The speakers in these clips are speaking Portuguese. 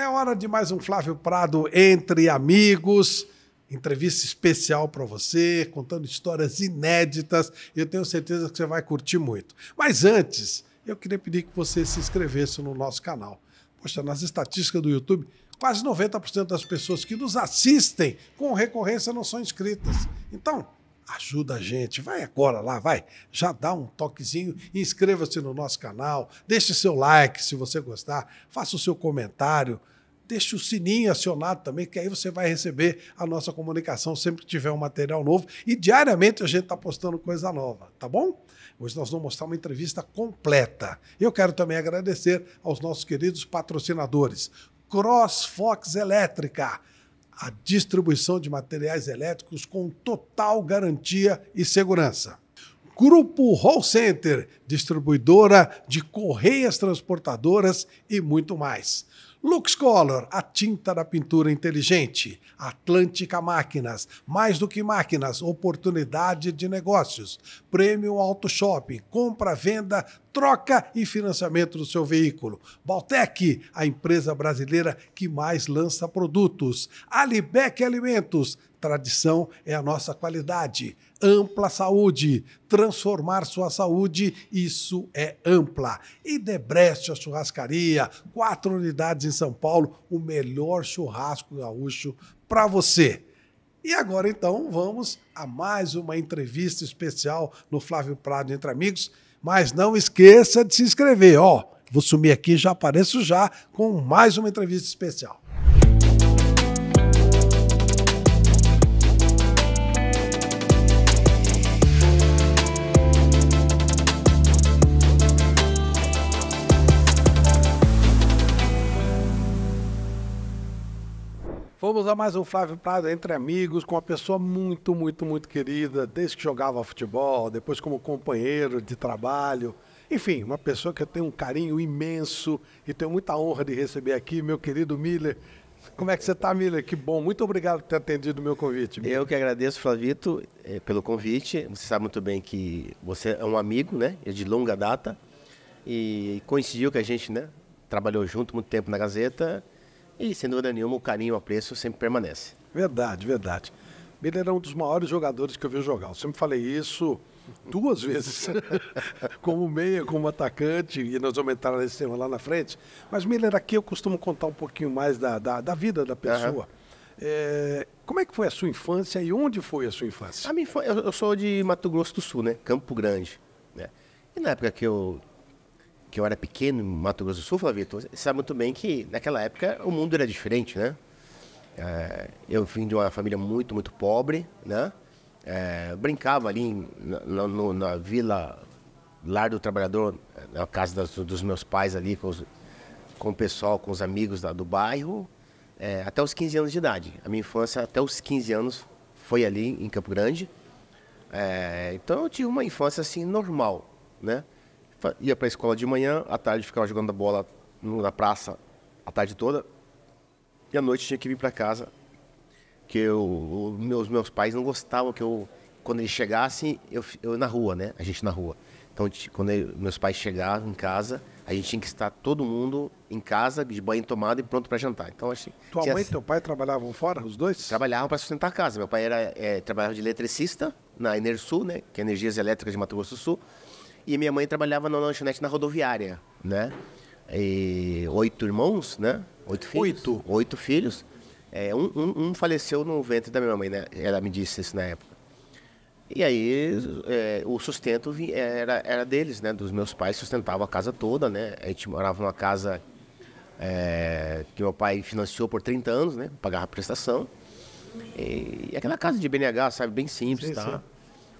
É hora de mais um Flávio Prado entre amigos. Entrevista especial para você, contando histórias inéditas. Eu tenho certeza que você vai curtir muito. Mas antes, eu queria pedir que você se inscrevesse no nosso canal. Poxa, nas estatísticas do YouTube, quase 90% das pessoas que nos assistem com recorrência não são inscritas. Então, ajuda a gente. Vai agora lá, vai. Já dá um toquezinho, inscreva-se no nosso canal, deixe seu like se você gostar, faça o seu comentário, deixe o sininho acionado também, que aí você vai receber a nossa comunicação sempre que tiver um material novo. E diariamente a gente está postando coisa nova, tá bom? Hoje nós vamos mostrar uma entrevista completa. Eu quero também agradecer aos nossos queridos patrocinadores. CrossFox Elétrica a distribuição de materiais elétricos com total garantia e segurança. Grupo Hall Center, distribuidora de correias transportadoras e muito mais. Lux Color, a tinta da pintura inteligente. Atlântica Máquinas, mais do que máquinas, oportunidade de negócios. Prêmio Auto Shopping, compra, venda, troca e financiamento do seu veículo. Baltec, a empresa brasileira que mais lança produtos. Alibec Alimentos, Tradição é a nossa qualidade. Ampla saúde. Transformar sua saúde, isso é ampla. E Debrecht, a churrascaria, quatro unidades em São Paulo, o melhor churrasco gaúcho para você. E agora, então, vamos a mais uma entrevista especial no Flávio Prado Entre Amigos. Mas não esqueça de se inscrever, ó. Vou sumir aqui, já apareço já com mais uma entrevista especial. Vamos a mais um Flávio Prado entre amigos, com uma pessoa muito, muito, muito querida, desde que jogava futebol, depois como companheiro de trabalho. Enfim, uma pessoa que eu tenho um carinho imenso e tenho muita honra de receber aqui, meu querido Miller. Como é que você está, Miller? Que bom. Muito obrigado por ter atendido o meu convite. Miller. Eu que agradeço, Flavito, eh, pelo convite. Você sabe muito bem que você é um amigo, né? É de longa data. E coincidiu que a gente, né? Trabalhou junto muito tempo na Gazeta e, sem dúvida nenhuma, o carinho, o apreço sempre permanece. Verdade, verdade. Miller é um dos maiores jogadores que eu vi jogar. Eu sempre falei isso duas vezes, como meia, como atacante, e nós vamos entrar nesse tema lá na frente. Mas Miller, aqui eu costumo contar um pouquinho mais da, da, da vida da pessoa. Uhum. É, como é que foi a sua infância e onde foi a sua infância? A minha, eu, eu sou de Mato Grosso do Sul, né? Campo Grande. Né? E na época que eu que eu era pequeno em Mato Grosso do Sul, Flavito, então você sabe muito bem que naquela época o mundo era diferente, né? É, eu vim de uma família muito, muito pobre, né? É, brincava ali na, na, na, vila Lar do Trabalhador, na casa das, dos meus pais ali, com, os, com o pessoal, com os amigos da, do bairro, é, até os 15 anos de idade. A minha infância, até os 15 anos, foi ali em Campo Grande. É, então eu tive uma infância assim normal, né? ia para a escola de manhã, à tarde ficava jogando bola na praça a tarde toda, e à noite tinha que vir para casa, que os meus, meus pais não gostavam que eu, quando eles chegassem, eu, eu na rua, né? A gente na rua. Então, quando eu, meus pais chegavam em casa, a gente tinha que estar todo mundo em casa, de banho tomado e pronto para jantar. Então, assim, Tua mãe e teu pai trabalhavam fora, os dois? Trabalhavam para sustentar a casa. Meu pai era, é, trabalhava de eletricista na Enersul, né? Que é Energias Elétricas de Mato Grosso do Sul. E minha mãe trabalhava na lanchonete na rodoviária, né? E oito irmãos, né? Oito filhos. Oito. Oito filhos. É, um, um, um, faleceu no ventre da minha mãe, né? Ela me disse isso na época. E aí é, o sustento era, era deles, né? Dos meus pais, sustentava a casa toda, né? A gente morava numa casa é, que meu pai financiou por 30 anos, né? Pagava prestação. E, e aquela casa de BNH, sabe? Bem simples, sim, tá?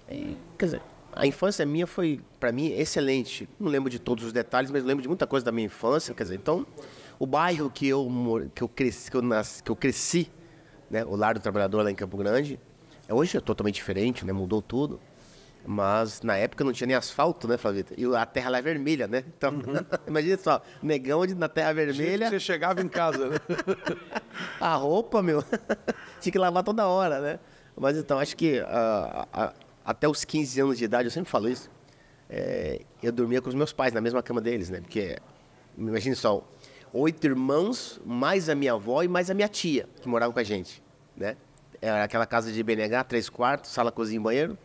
Sim. E, quer dizer, a infância minha foi, para mim, excelente. Não lembro de todos os detalhes, mas lembro de muita coisa da minha infância. Quer dizer, então, o bairro que eu, que eu cresci, que eu, nasci, que eu cresci né, o Lar do Trabalhador lá em Campo Grande, é, hoje é totalmente diferente, né, mudou tudo. Mas na época não tinha nem asfalto, né, Flavita? E a terra lá é vermelha, né? Então, uhum. imagina só, negão na terra é vermelha. Você chegava em casa, né? a roupa, meu, tinha que lavar toda hora, né? Mas então, acho que a até os 15 anos de idade, eu sempre falo isso, é, eu dormia com os meus pais na mesma cama deles, né? Porque, imagine só, oito irmãos, mais a minha avó e mais a minha tia, que moravam com a gente, né? Era aquela casa de BNH, três quartos, sala, cozinha e banheiro.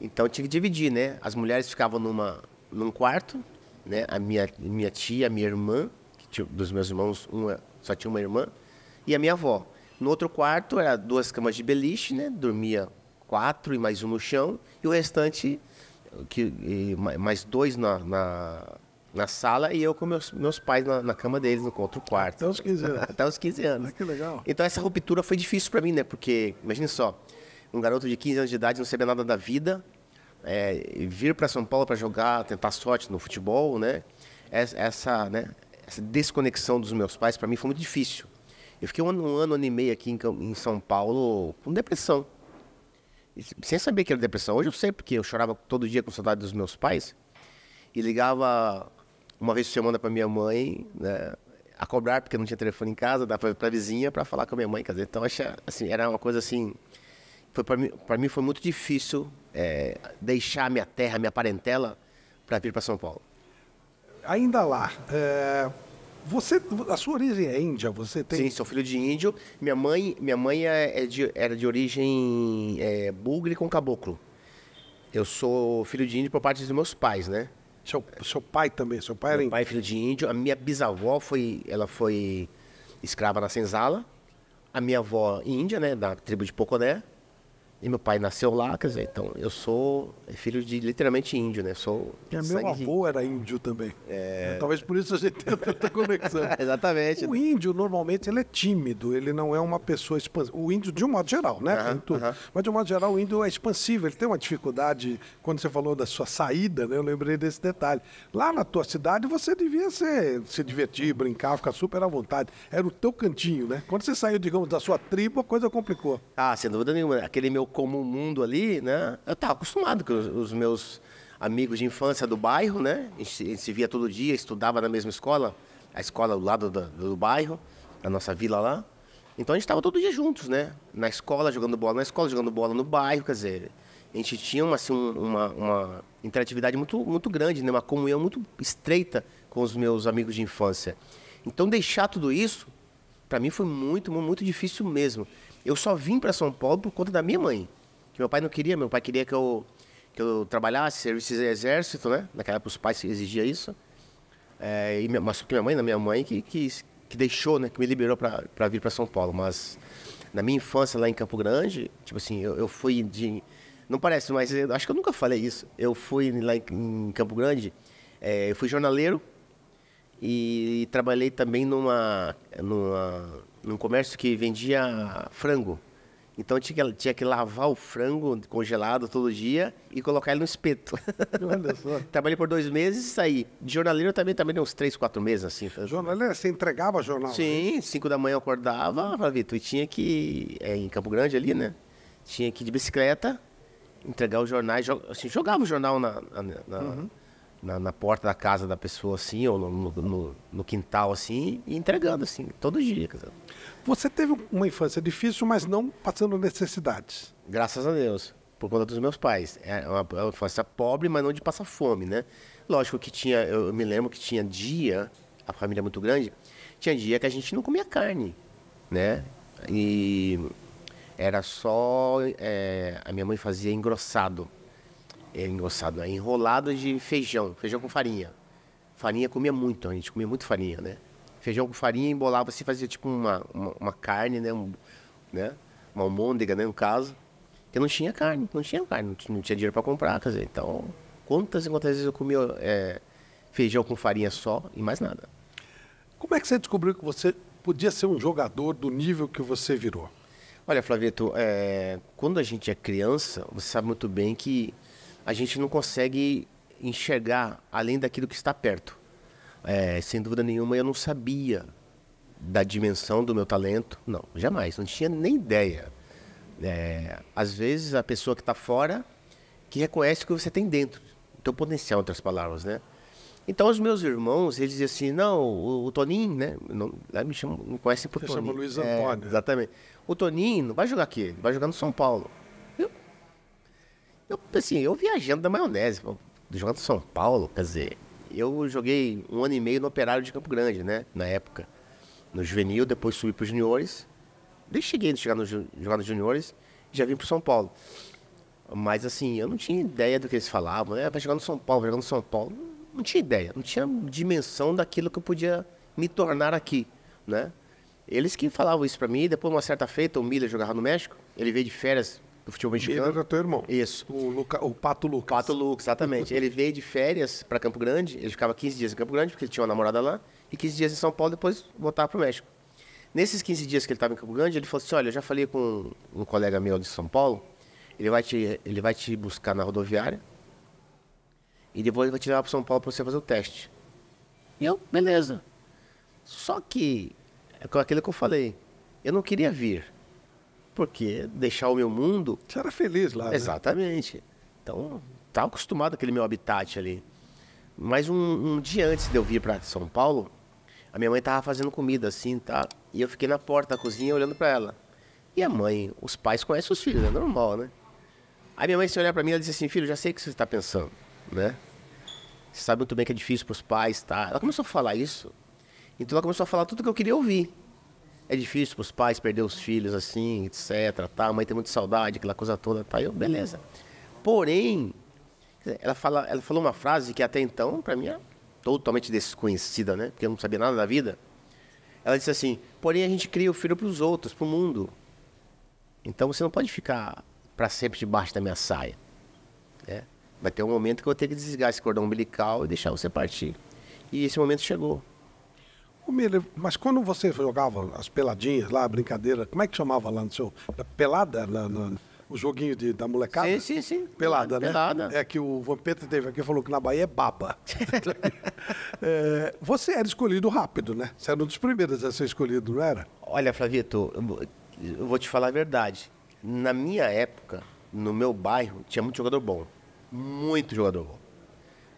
Então tinha que dividir, né? As mulheres ficavam numa, num quarto, né? A minha, minha tia, a minha irmã, que tinha, dos meus irmãos, uma, só tinha uma irmã, e a minha avó. No outro quarto, era duas camas de beliche, né? Dormia quatro e mais um no chão, e o restante, que, mais dois na, na, na, sala, e eu com meus, meus pais na, na cama deles, no outro quarto. Até os 15 anos. Até os 15 anos. Ah, que legal. Então essa ruptura foi difícil para mim, né? Porque, imagine só, um garoto de 15 anos de idade não sabia nada da vida, é, vir para São Paulo para jogar, tentar sorte no futebol, né? Essa, né? essa desconexão dos meus pais para mim foi muito difícil. Eu fiquei um ano, um ano, um ano e meio aqui em, em São Paulo com depressão sem saber que era depressão. Hoje eu sei porque eu chorava todo dia com saudade dos meus pais e ligava uma vez por semana para minha mãe, né, a cobrar porque não tinha telefone em casa, dá para vizinha para falar com a minha mãe, quer dizer, então acha, assim, era uma coisa assim, foi para mim, mim foi muito difícil é, deixar minha terra, minha parentela para vir para São Paulo. Ainda lá, é você, a sua origem é índia, você tem? Sim, sou filho de índio. Minha mãe, minha mãe é, é de, era de origem é, bugre com caboclo. Eu sou filho de índio por parte dos meus pais, né? Seu, seu pai também, seu pai era índio? pai é filho de índio. A minha bisavó foi, ela foi escrava na senzala. A minha avó índia, né, da tribo de Poconé. E meu pai nasceu lá, quer dizer, então eu sou filho de literalmente índio, né? sou é, meu avô era índio também. É. é... Talvez por isso a gente tenha tanta conexão. Exatamente. O índio, normalmente, ele é tímido, ele não é uma pessoa expansiva. O índio, de um modo geral, né? Mas, de um modo geral, o índio é expansivo, ele tem uma dificuldade. Quando você falou da sua saída, né? eu lembrei desse detalhe. Lá na tua cidade, você devia ser, se divertir, brincar, ficar super à vontade. Era o teu cantinho, né? Quando você saiu, digamos, da sua tribo, a coisa complicou. Ah, sem dúvida nenhuma. Né? Aquele meu como o mundo ali, né? Eu estava acostumado com os, meus amigos de infância do bairro, né? A gente, a gente, se via todo dia, estudava na mesma escola, a escola do lado do, do bairro, a nossa vila lá. Então a gente estava todo dia juntos, né? Na escola jogando bola, na escola jogando bola no bairro, quer dizer, a gente tinha uma, assim, uma, uma interatividade muito, muito grande, né? Uma comunhão muito estreita com os meus amigos de infância. Então deixar tudo isso para mim foi muito, muito difícil mesmo. Eu só vim para São Paulo por conta da minha mãe. Que meu pai não queria, meu pai queria que eu, que eu trabalhasse, serviço exército, né? Naquela época os pais exigiam isso. É, e minha, mas só que minha mãe, na né? minha mãe, que, que, que deixou, né? Que me liberou para vir para São Paulo. Mas na minha infância lá em Campo Grande, tipo assim, eu, eu fui de. Não parece, mas eu, acho que eu nunca falei isso. Eu fui lá em, em Campo Grande, é, eu fui jornaleiro e, e trabalhei também numa, numa num comércio que vendia frango. Então tinha que, tinha que lavar o frango congelado todo dia e colocar ele no espeto. Olha só. Trabalhei por dois meses e saí. De jornaleiro também, também uns três, quatro meses, assim. Jornaleiro, você entregava jornal? Sim, né? cinco da manhã eu acordava, ah, e tinha que, é, em Campo Grande ali, né? Tinha que ir de bicicleta, entregar os jornais, assim, jogava o jornal na, na, na uhum na, na, porta da casa da pessoa, assim, ou no, no, no quintal, assim, e entregando, assim, todo dia. Você teve uma infância difícil, mas não passando necessidades. Graças a Deus, por conta dos meus pais. É, é uma, é uma infância pobre, mas não de passar fome, né? Lógico que tinha, eu me lembro que tinha dia, a família é muito grande, tinha dia que a gente não comia carne, né? E era só, é, a minha mãe fazia engrossado é engrossado, é né? enrolado de feijão, feijão com farinha. Farinha comia muito, a gente comia muito farinha, né? Feijão com farinha, embolava assim, fazia tipo uma, uma, uma carne, né? Um, né? Uma almôndega, né? No caso. Porque não tinha carne, não tinha carne, não, tinha dinheiro para comprar, quer dizer, então... Quantas e quantas vezes eu comia é, feijão com farinha só e mais nada. Como é que você descobriu que você podia ser um jogador do nível que você virou? Olha, Flaveto, é, quando a gente é criança, você sabe muito bem que a gente não consegue enxergar além daquilo que está perto. É, sem dúvida nenhuma, eu não sabia da dimensão do meu talento. Não, jamais. Não tinha nem ideia. É, às vezes, a pessoa que está fora que reconhece o que você tem dentro. O então, teu potencial, em outras palavras, né? Então, os meus irmãos, eles diziam assim, não, o, o Toninho, né? Não, né, me chamam, me conhecem por Você Toninho. chama Luiz Antônio. É, exatamente. O Toninho não vai jogar aqui, vai jogar no São Paulo. Eu, assim, eu viajando da maionese, jogando São Paulo, quer dizer, eu joguei um ano e meio no Operário de Campo Grande, né? Na época. No juvenil, depois subi para os juniores. Nem cheguei a chegar no, jogar nos juniores, já vim para São Paulo. Mas assim, eu não tinha ideia do que eles falavam, né? para ah, jogar no São Paulo, jogando no São Paulo. Não tinha ideia, não tinha dimensão daquilo que eu podia me tornar aqui, né? Eles que falavam isso para mim, depois uma certa feita, o Miller jogava no México, ele veio de férias do futebol mexicano. Ele é era teu irmão. Isso. O, Luca, o Pato Lucas. Pato Lucas, exatamente. ele veio de férias para Campo Grande, ele ficava 15 dias em Campo Grande, porque ele tinha uma namorada lá, e 15 dias em São Paulo, depois voltava para o México. Nesses 15 dias que ele estava em Campo Grande, ele falou assim: Olha, eu já falei com um colega meu de São Paulo, ele vai te, ele vai te buscar na rodoviária, e depois ele vai te levar para São Paulo para você fazer o teste. E eu, beleza. Só que, é aquilo que eu falei, eu não queria vir. Porque deixar o meu mundo. Você era feliz lá. Né? Exatamente. Né? Então, estava tá acostumado aquele meu habitat ali. Mas um, um dia antes de eu vir para São Paulo, a minha mãe estava fazendo comida assim, tá? E eu fiquei na porta da cozinha olhando para ela. E a mãe, os pais conhecem os filhos, é normal, né? Aí minha mãe se olhar para mim, ela disse assim: "Filho, já sei o que você está pensando, né? Você sabe muito bem que é difícil para os pais, tá?" Ela começou a falar isso. Então ela começou a falar tudo que eu queria ouvir é difícil para os pais perder os filhos assim, etc. Tá? A mãe tem muita saudade, aquela coisa toda. Tá? Eu, beleza. Porém, ela, fala, ela falou uma frase que até então, para mim, era é totalmente desconhecida, né? Porque eu não sabia nada da vida. Ela disse assim: porém, a gente cria o filho para os outros, para o mundo. Então você não pode ficar para sempre debaixo da minha saia. Né? Vai ter um momento que eu vou ter que desligar esse cordão umbilical e deixar você partir. E esse momento chegou. Mas quando você jogava as peladinhas lá, brincadeira, como é que chamava lá no seu. Pelada? Lá, no, o joguinho de, da molecada? Sim, sim, sim. Pelada, né? Pelada. É que o Vampeta teve aqui e falou que na Bahia é baba. é, você era escolhido rápido, né? Você era um dos primeiros a ser escolhido, não era? Olha, Flavito, eu vou te falar a verdade. Na minha época, no meu bairro, tinha muito jogador bom. Muito jogador bom.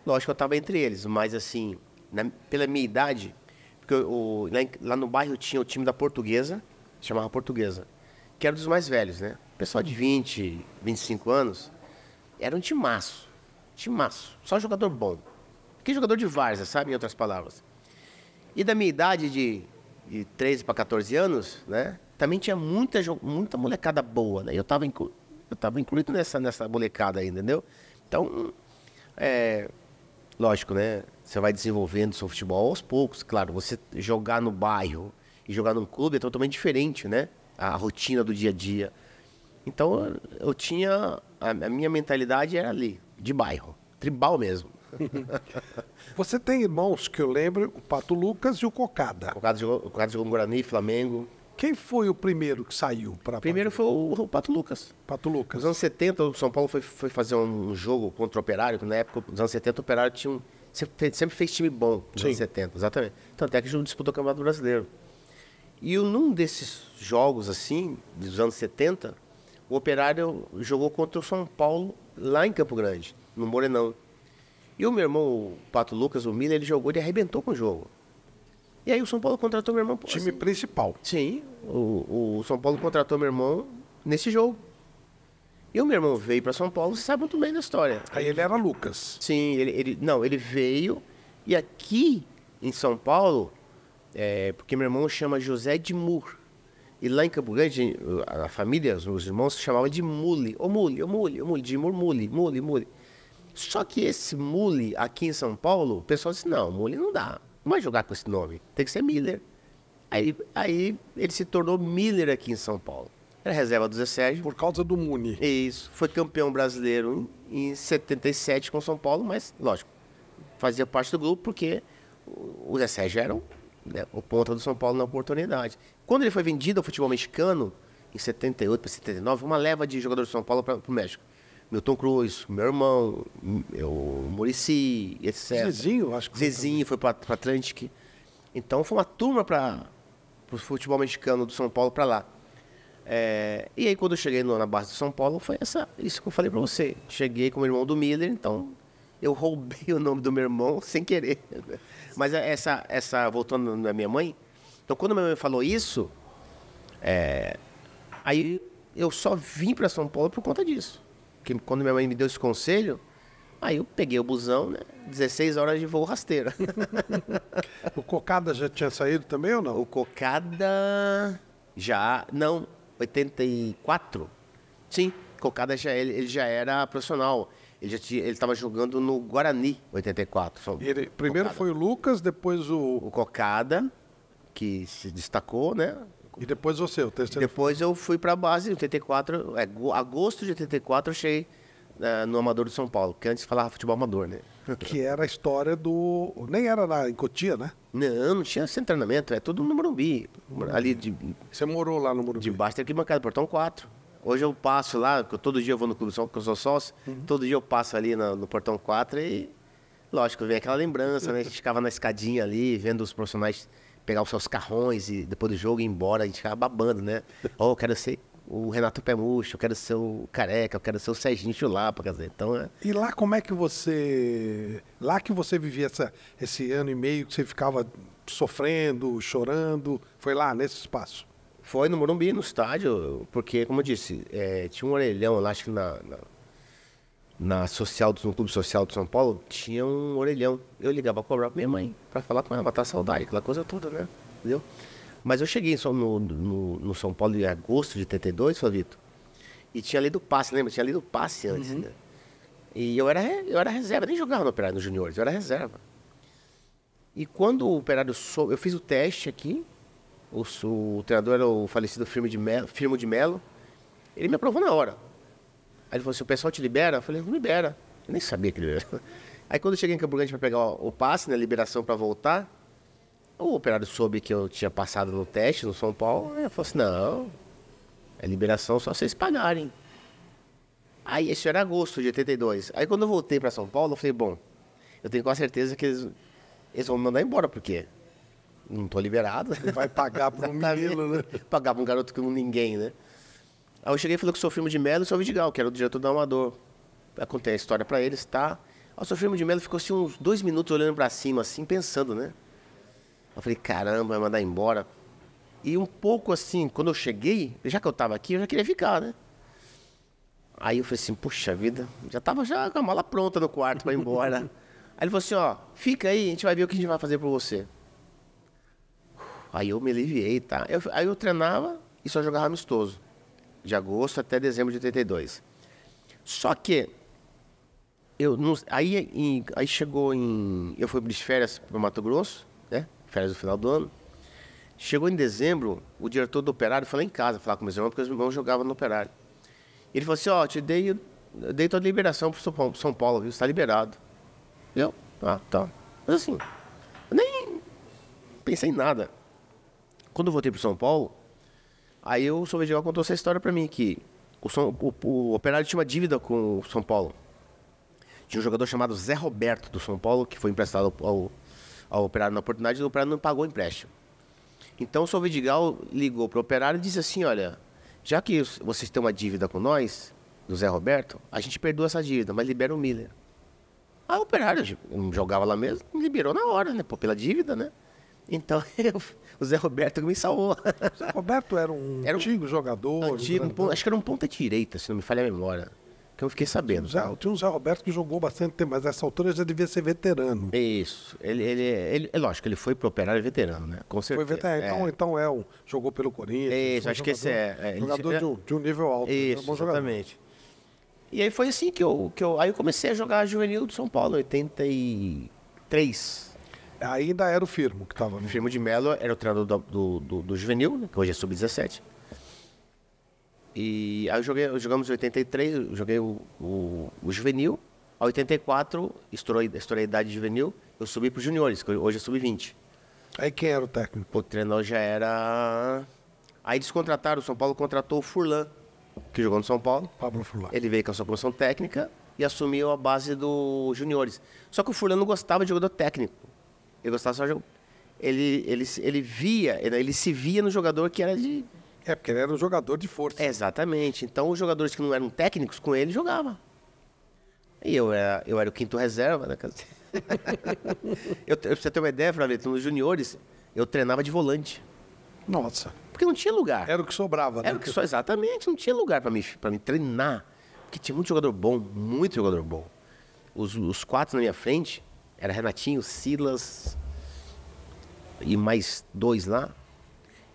Lógico que eu estava entre eles, mas assim, na, pela minha idade, porque o, lá, em, lá, no bairro tinha o time da portuguesa, chamava portuguesa, que era dos mais velhos, né? Pessoal de 20, 25 anos, era um timaço. Timaço. Só jogador bom. Que jogador de várzea, sabe? Em outras palavras. E da minha idade de, de 13 para 14 anos, né? Também tinha muita, muita molecada boa, né? Eu estava inclu, eu tava incluído nessa, nessa molecada aí, entendeu? Então, é, lógico, né? Você vai desenvolvendo seu futebol aos poucos, claro. Você jogar no bairro e jogar num clube é totalmente diferente, né? A rotina do dia a dia. Então eu tinha. A, minha mentalidade era ali, de bairro, tribal mesmo. Você tem irmãos que eu lembro, o Pato Lucas e o Cocada. O Cocada jogou, o Cocada jogou no Guarani, Flamengo. Quem foi o primeiro que saiu para Primeiro foi o, o, Pato Lucas. Pato Lucas. Nos anos 70, o São Paulo foi, foi fazer um jogo contra o Operário, na época, nos anos 70, o Operário tinha um, sempre, sempre fez time bom nos Sim. anos 70, exatamente. então até que a gente não disputou o Campeonato Brasileiro. E num desses jogos, assim, dos anos 70, o Operário jogou contra o São Paulo lá em Campo Grande, no Morenão. E o meu irmão, o Pato Lucas, o Miller, ele jogou, ele arrebentou com o jogo. E aí o São Paulo contratou meu irmão. Pô, time assim, principal. Sim, o, o São Paulo contratou meu irmão nesse jogo. E o meu irmão veio para São Paulo, você sabe muito bem da história. Aí ele era Lucas. Sim, ele, ele não, ele veio e aqui em São Paulo, é, porque meu irmão chama José de Mur. E lá em Campo Grande, a família, os irmãos chamavam de Mule. Ô Mule, ô Mule, ô Mule, de Mur, Mule, Mule, Mule. Só que esse Mule aqui em São Paulo, o pessoal disse, não, Mule não dá. Não vai jogar com esse nome, tem que ser Miller. Aí, aí ele se tornou Miller aqui em São Paulo. Era reserva do Zé Sérgio. Por causa do Muni. Isso. Foi campeão brasileiro em, 77 com São Paulo, mas, lógico, fazia parte do grupo porque o Zé Sérgio era o, né, o ponta do São Paulo na oportunidade. Quando ele foi vendido ao futebol mexicano, em 78 para 79, uma leva de jogadores de São Paulo para o México. Milton Cruz, meu irmão, o Murici, etc. Zezinho, acho que Zezinho foi, para Atlântico. Então foi uma turma para o futebol mexicano do São Paulo para lá. É, e aí quando eu cheguei no, na base de São Paulo, foi essa, isso que eu falei pra você. Cheguei com o irmão do Miller, então eu roubei o nome do meu irmão sem querer. Mas é essa, essa voltando na minha mãe, então quando minha mãe falou isso, é, aí eu só vim para São Paulo por conta disso. Porque quando minha mãe me deu esse conselho, aí eu peguei o busão, né? 16 horas de voo rasteira. o Cocada já tinha saído também ou não? O Cocada já. Não, 84? Sim, Cocada já, ele, ele já era profissional. Ele estava jogando no Guarani, 84. Ele, primeiro Cocada. foi o Lucas, depois o... O Cocada, que se destacou, né? E depois você, o terceiro. depois eu fui para a base, 84, é, agosto de 84 eu cheguei uh, no Amador de São Paulo, que antes falava futebol amador, né? Que era a história do. Nem era lá em Cotia, né? Não, não tinha sem treinamento, é tudo no Morumbi. Ali de. Você morou lá no Morumbi? Debaixo da arquibancada, portão 4. Hoje eu passo lá, porque todo dia eu vou no clube, que eu sou sócio, uhum. todo dia eu passo ali no, no portão 4 e. Lógico, vem aquela lembrança, né? A gente ficava na escadinha ali, vendo os profissionais pegar os seus carrões e depois do jogo ir embora, a gente ficava babando, né? Oh, eu quero ser o Renato Pemucho, eu quero ser o Careca, eu quero ser o Serginho Chulapa, quer dizer, então... É... E lá como é que você... Lá que você vivia essa, esse ano e meio que você ficava sofrendo, chorando, foi lá, nesse espaço? Foi no Morumbi, no estádio, porque, como eu disse, é, tinha um orelhão lá, acho que na, na, na social, do, no Clube Social de São Paulo, tinha um orelhão. Eu ligava pra cobrar pra minha mãe, pra falar com ela, matar a saudade, aquela coisa toda, né? Entendeu? Mas eu cheguei no, no, no São Paulo em agosto de 32, Flavito, e tinha lido passe, lembra? Tinha lido passe antes, uhum. né? E eu era, eu era reserva, nem jogava no Operário nos Juniores, eu era reserva. E quando o Operário soube, eu fiz o teste aqui, o, o, treinador era o falecido Firmo de, Melo, Firmo de Melo, ele me aprovou na hora. Aí ele falou assim, o pessoal te libera? Eu falei, não libera. Eu nem sabia que ele Aí quando eu cheguei em Campo Grande para pegar o, o passe, né, a né, liberação para voltar, o operário soube que eu tinha passado no teste no São Paulo, eu né? falou assim, não, é liberação só vocês pagarem. Aí, isso era agosto de 82. Aí, quando eu voltei para São Paulo, eu falei, bom, eu tenho quase certeza que eles, eles vão me mandar embora, porque não tô liberado. Vai pagar para um menino, né? pagar pra um garoto que não ninguém, né? Aí eu cheguei e falei que sou filme de Melo e sou Vidigal, que era o diretor do Amador. Eu contei a história para eles, tá? o seu filme de Melo ficou assim uns dois minutos olhando para cima, assim, pensando, né? Eu falei, caramba, vai mandar embora. E um pouco assim, quando eu cheguei, já que eu estava aqui, eu já queria ficar, né? Aí eu falei assim, puxa vida, já estava já com a mala pronta no quarto para ir embora. aí ele falou assim, ó, fica aí, a gente vai ver o que a gente vai fazer por você. Aí eu me aliviei, tá? Eu, aí eu treinava e só jogava amistoso. De agosto até dezembro de 82. Só que eu não, aí, em, aí chegou em. Eu fui de férias para Mato Grosso férias no final do ano. Chegou em dezembro, o diretor do Operário foi lá em casa falar com meus irmãos, porque meu irmãos jogavam no Operário. Ele falou assim: Ó, oh, te dei, dei tua liberação para São Paulo, viu? Está liberado. Eu? Ah, tá. Mas assim, eu nem pensei em nada. Quando eu voltei para São Paulo, aí o Sovedegal contou essa história para mim: que o, São, o, o Operário tinha uma dívida com o São Paulo. Tinha um jogador chamado Zé Roberto do São Paulo, que foi emprestado ao ao operário na oportunidade, o operário não pagou o empréstimo. Então o Sr. Vidigal ligou para o operário e disse assim: olha, já que vocês têm uma dívida com nós, do Zé Roberto, a gente perdoa essa dívida, mas libera o Miller. Aí o operário tipo, jogava lá mesmo, liberou na hora, né? Pô, pela dívida, né? Então eu, o Zé Roberto me salvou. O Zé Roberto era um, era um antigo jogador. Antigo, um, acho que era um ponta direita, se não me falha a memória que eu fiquei sabendo. Tinha um Zé, Zé Roberto que jogou bastante tempo, mas nessa altura já devia ser veterano. Isso. Ele, ele, ele, é lógico, ele foi pro operário veterano, né? Com certeza. Foi veterano. Então, é. Então, então é um. Jogou pelo Corinthians. Isso, acho jogador, que esse é. é jogador ele... de, um, de, um, nível alto. Né? Isso, um exatamente. E aí foi assim que eu, que eu. Aí eu comecei a jogar juvenil do São Paulo, 83. Ainda era o Firmo que estava. O né? Firmo de Melo era o treinador do, do, do, do juvenil, né? que hoje é sub-17. E aí eu joguei, jogamos em 83, joguei o, o, o juvenil. A 84, estourei, estourei a idade juvenil, eu subi para os juniores, que hoje é sub-20. Aí quem era o técnico? o treinador já era. Aí eles contrataram, o São Paulo contratou o Furlan, que jogou no São Paulo. Pablo Furlan. Ele veio com a sua promoção técnica e assumiu a base dos juniores. Só que o Furlan não gostava de jogador técnico. Ele gostava só de. Ele, ele, ele via, ele se via no jogador que era de é, porque ele era um jogador de força. Exatamente. Então os jogadores que não eram técnicos com ele jogavam. E eu era, eu era o quinto reserva, né? eu, pra você ter uma ideia, Flavito, nos juniores eu treinava de volante. Nossa. Porque não tinha lugar. Era o que sobrava, né? Era o que só, exatamente, não tinha lugar para mim, pra me treinar. Porque tinha muito jogador bom, muito jogador bom. Os, os quatro na minha frente, era Renatinho, Silas e mais dois lá.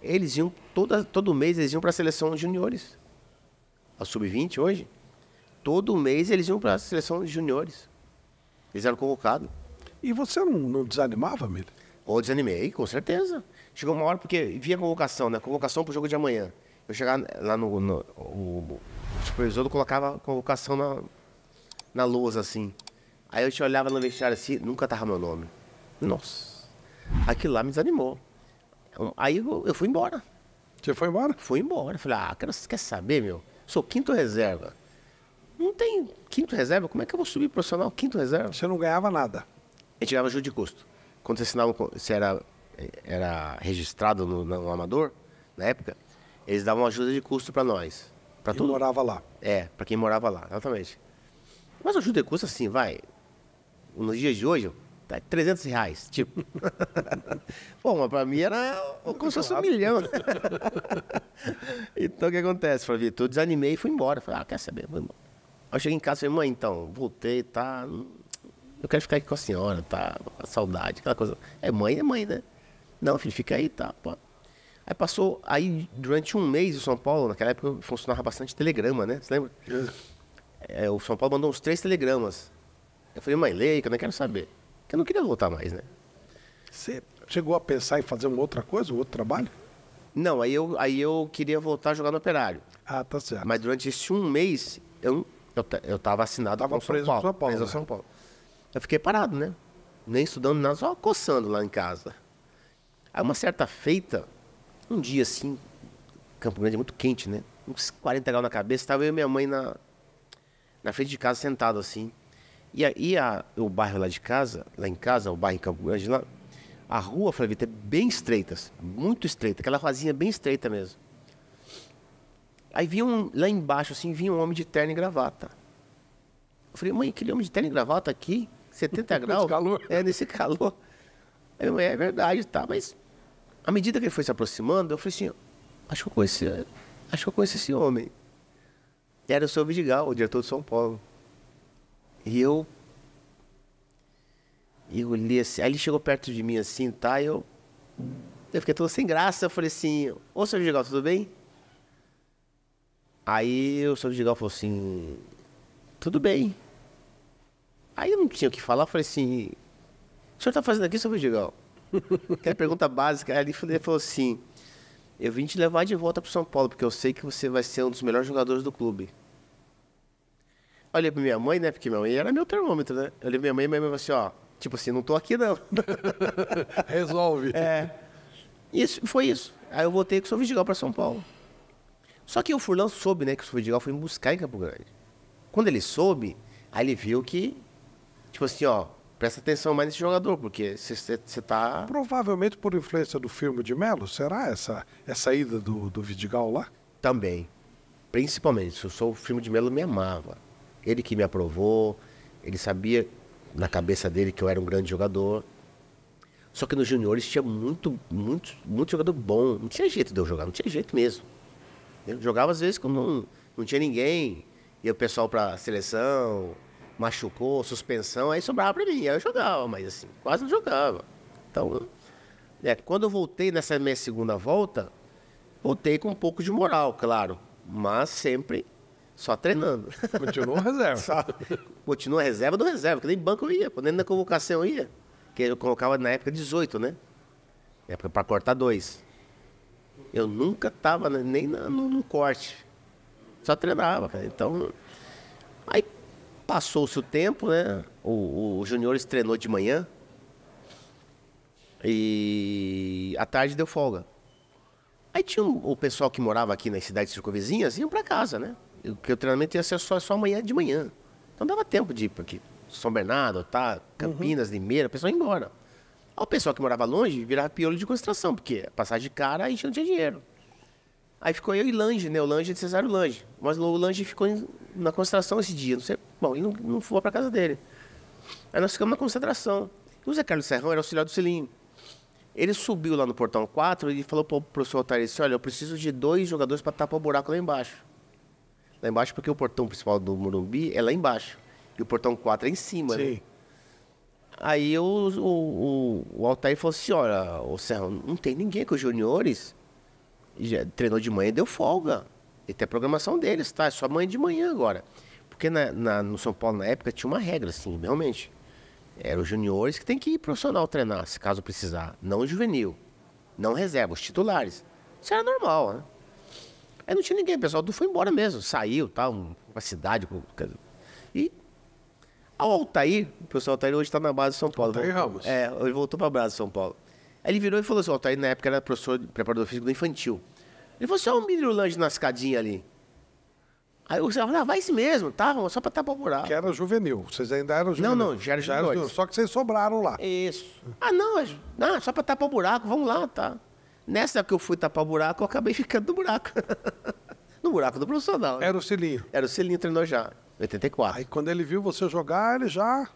Eles iam toda, todo mês eles iam para a seleção de juniores. A sub-20 hoje, todo mês eles iam para a seleção de juniores. Eles eram convocados. E você não, não desanimava, Miller? Ou desanimei, com certeza. Chegou uma hora, porque via convocação, né? Convocação para o jogo de amanhã. Eu chegava lá no. no o, o supervisor colocava a convocação na, na lousa, assim. Aí eu te olhava no vestiário assim, nunca tava meu nome. Nossa. Aquilo lá me desanimou. Aí eu, eu fui embora. Você foi embora? Fui embora. Falei, ah, quer saber, meu? Sou quinto reserva. Não tem quinto reserva? Como é que eu vou subir profissional quinto reserva? Você não ganhava nada. E tirava ajuda de custo. Quando você assinava, você era, era registrado no, no amador, na época, eles davam ajuda de custo para nós. Para todo morava lá. É, para quem morava lá, exatamente. Mas ajuda de custo assim, vai. Nos dias de hoje, Tá 300 reais, tipo. Bom, mas para mim era como se fosse um milhão. então o que acontece, Flavito? Eu desanimei e fui embora. Falei, ah, quer saber? Vou embora. Aí eu cheguei em casa e falei, mãe, então, voltei, tá. Eu quero ficar aqui com a senhora, tá? A saudade, aquela coisa. É mãe, é mãe, né? Não, filho, fica aí, tá. Pô. Aí passou, aí durante um mês em São Paulo, naquela época funcionava bastante telegrama, né? Você lembra? É, o São Paulo mandou uns três telegramas. Eu falei, mãe, leia, que eu não quero saber que eu não queria voltar mais, né? Você chegou a pensar em fazer uma outra coisa, um outro trabalho? Não, aí eu, aí eu queria voltar a jogar no Operário. Ah, tá certo. Mas durante esse um mês, eu, eu, eu tava assinado tava com São preso Paulo. São Paulo, preso né? São Paulo. Eu fiquei parado, né? Nem estudando nada, só coçando lá em casa. Aí uma certa feita, um dia assim, Campo Grande é muito quente, né? Uns 40 graus na cabeça, tava eu e minha mãe na, na frente de casa sentado assim. E, a, e a, o bairro lá de casa, lá em casa, o bairro em Campo Grande, lá, a rua, Flavita, é bem estreita, assim, muito estreita, aquela ruazinha bem estreita mesmo. Aí vinha um, lá embaixo, assim, vinha um homem de terno e gravata. Eu falei, mãe, aquele homem de terno e gravata aqui, 70 graus. nesse calor. É, nesse calor. Aí minha mãe, é verdade, tá, mas à medida que ele foi se aproximando, eu falei assim, acho que eu conheci, acho que eu conheci esse homem. Era o seu Vidigal, o diretor de São Paulo. E eu. Eu li assim. Aí ele chegou perto de mim assim, tá? E eu. Eu fiquei todo sem graça. Eu falei assim: Ô, seu Vidigal, tudo bem? Aí o seu Vidigal falou assim: Tudo bem. Aí eu não tinha o que falar. Eu falei assim: O senhor tá fazendo aqui, seu Vidigal? É a pergunta básica. Aí ele falou assim: Eu vim te levar de volta pro São Paulo, porque eu sei que você vai ser um dos melhores jogadores do clube. Olhei pra minha mãe, né? Porque minha mãe era meu termômetro, né? Eu olhei pra minha mãe e minha mãe falou assim, ó, tipo assim, não tô aqui não. Resolve. É. Isso, foi isso. Aí eu voltei com o seu Vidigal pra São Paulo. Só que o Furlan soube, né, que o seu Vidigal foi me buscar em Campo Grande. Quando ele soube, aí ele viu que, tipo assim, ó, presta atenção mais nesse jogador, porque você está Provavelmente por influência do filme de Melo, será essa, essa ida do, do Vidigal lá? Também. Principalmente, se eu sou o filme de Melo, me amava. Ele que me aprovou, ele sabia na cabeça dele que eu era um grande jogador. Só que nos juniores tinha muito, muito, muito jogador bom. Não tinha jeito de eu jogar, não tinha jeito mesmo. Eu jogava às vezes quando não, não tinha ninguém. E o pessoal pra seleção, machucou, suspensão, aí sobrava pra mim. Aí eu jogava, mas assim, quase não jogava. Então, é, quando eu voltei nessa minha segunda volta, voltei com um pouco de moral, claro. Mas sempre só treinando. Continua reserva. Só. Continua reserva do reserva, que nem banco eu ia, nem na convocação eu ia. Que eu colocava na época 18, né? época para cortar dois. Eu nunca tava nem na, no, no, corte. Só treinava, cara. Então. Aí passou-se o tempo, né? O, o, Juniores treinou de manhã. E à tarde deu folga. Aí tinha um, o pessoal que morava aqui nas cidades circunvizinhas, iam para casa, né? Porque o treinamento ia ser só, só amanhã de manhã. Então dava tempo de ir para aqui. São Bernardo, tá, Campinas, uhum. Limeira, o pessoal ia embora. Aí o pessoal que morava longe virava piolho de concentração, porque passar de cara, a gente não tinha dinheiro. Aí ficou eu e Lange, né? O Lange de Cesário Lange. Mas o Lange ficou em, na concentração esse dia. Não sei, bom, ele não, não foi para casa dele. Aí nós ficamos na concentração. E o Zé Carlos Serrão era auxiliar do Cilinho. Ele subiu lá no portão 4 e falou pro professor Altair, olha, eu preciso de dois jogadores para tapar o buraco lá embaixo lá embaixo, porque o portão principal do Morumbi é lá embaixo. E o portão 4 é em cima, né? Sim. Né? Aí eu, o, o, o Altair falou assim, olha, o Serra, não tem ninguém com os juniores. Já treinou de manhã e deu folga. E tem a programação deles, tá? É só amanhã de manhã agora. Porque na, na, no São Paulo, na época, tinha uma regra, assim, realmente. Eram os juniores que tem que ir profissional treinar, se caso precisar. Não juvenil. Não reserva, os titulares. Isso era normal, né? Aí não tinha ninguém, o pessoal do foi embora mesmo, saiu, tal, tá, uma cidade. E ao Altair, o pessoal Altair hoje está na base de São Paulo. Altair Ramos. É, ele voltou para a base de São Paulo. Aí ele virou e falou assim: o Altair na época era professor, preparador físico do infantil. Ele falou assim: olha um lanche na escadinha ali. Aí o falou, ah, vai esse mesmo, tá? Só pra tapar tá o buraco. Que era juvenil. Vocês ainda eram juvenil. Não, não, já era juvenil. Só que vocês sobraram lá. Isso. Ah, não, ah, só pra tapar tá o buraco, vamos lá, tá? Nessa que eu fui tapar o buraco, eu acabei ficando no buraco. no buraco do profissional. Né? Era o Celinho. Era o Celinho treinou já, 84. Aí quando ele viu você jogar, ele já...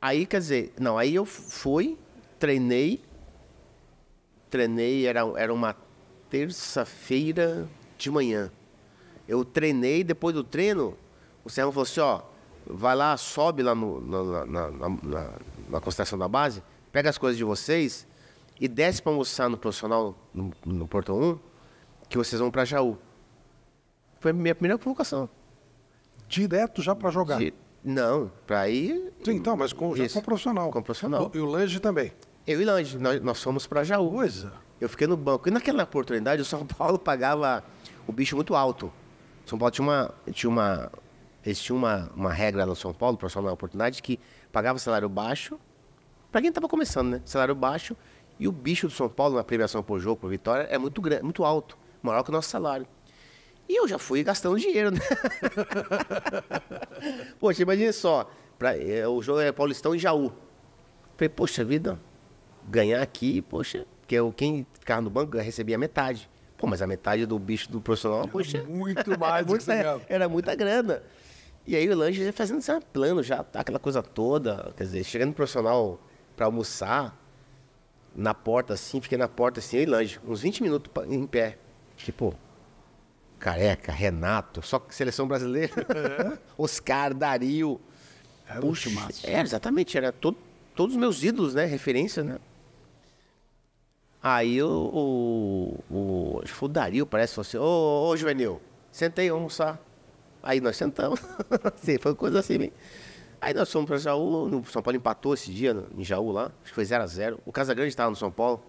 Aí, quer dizer, não, aí eu fui, treinei, treinei, era, era uma terça-feira de manhã. Eu treinei, depois do treino, o Serrão falou assim, ó, vai lá, sobe lá no, na, na, na, na concentração da base, pega as coisas de vocês e desce para almoçar no profissional, no, no Portão 1, que vocês vão para Jaú. Foi a minha primeira convocação Direto já para jogar? não, para ir. Sim, então, mas com, já isso, com profissional. Com profissional. e o Lange também? Eu e o Lange, nós, nós fomos para Jaú. Coisa. Eu fiquei no banco. E naquela oportunidade, o São Paulo pagava o bicho muito alto. O São Paulo tinha uma. Tinha uma eles tinham uma, uma regra no São Paulo, profissional na oportunidade, que pagava salário baixo, para quem estava começando, né? Salário baixo, e o bicho do São Paulo na premiação por jogo, por vitória, é muito, grande, muito alto, maior que o nosso salário. E eu já fui gastando dinheiro, né? Poxa, imagine só, pra, eh, o jogo é Paulistão e Jaú. Falei, poxa vida, ganhar aqui, poxa, porque eu, quem ficava no banco recebia metade. Pô, mas a metade do bicho do profissional, poxa. Muito mais do que você era, era muita grana. E aí o lanche já fazendo assim, plano, já, aquela coisa toda. Quer dizer, chegando no profissional para almoçar, na porta assim, fiquei na porta assim, eu e Lange, uns 20 minutos em pé. Tipo, Careca, Renato, só seleção brasileira. É. Oscar, Dario. Era Puxa, é, exatamente, era todo, todos os meus ídolos, né? Referência, né? Aí o. o, o, o Dario parece você, assim, ô, ô Juvenil, sentei almoçar. Aí nós sentamos. Sim, foi coisa assim, bem. Aí nós fomos para Jaú, o São Paulo empatou esse dia em Jaú lá, acho que foi 0 a 0 O Casagrande estava no São Paulo,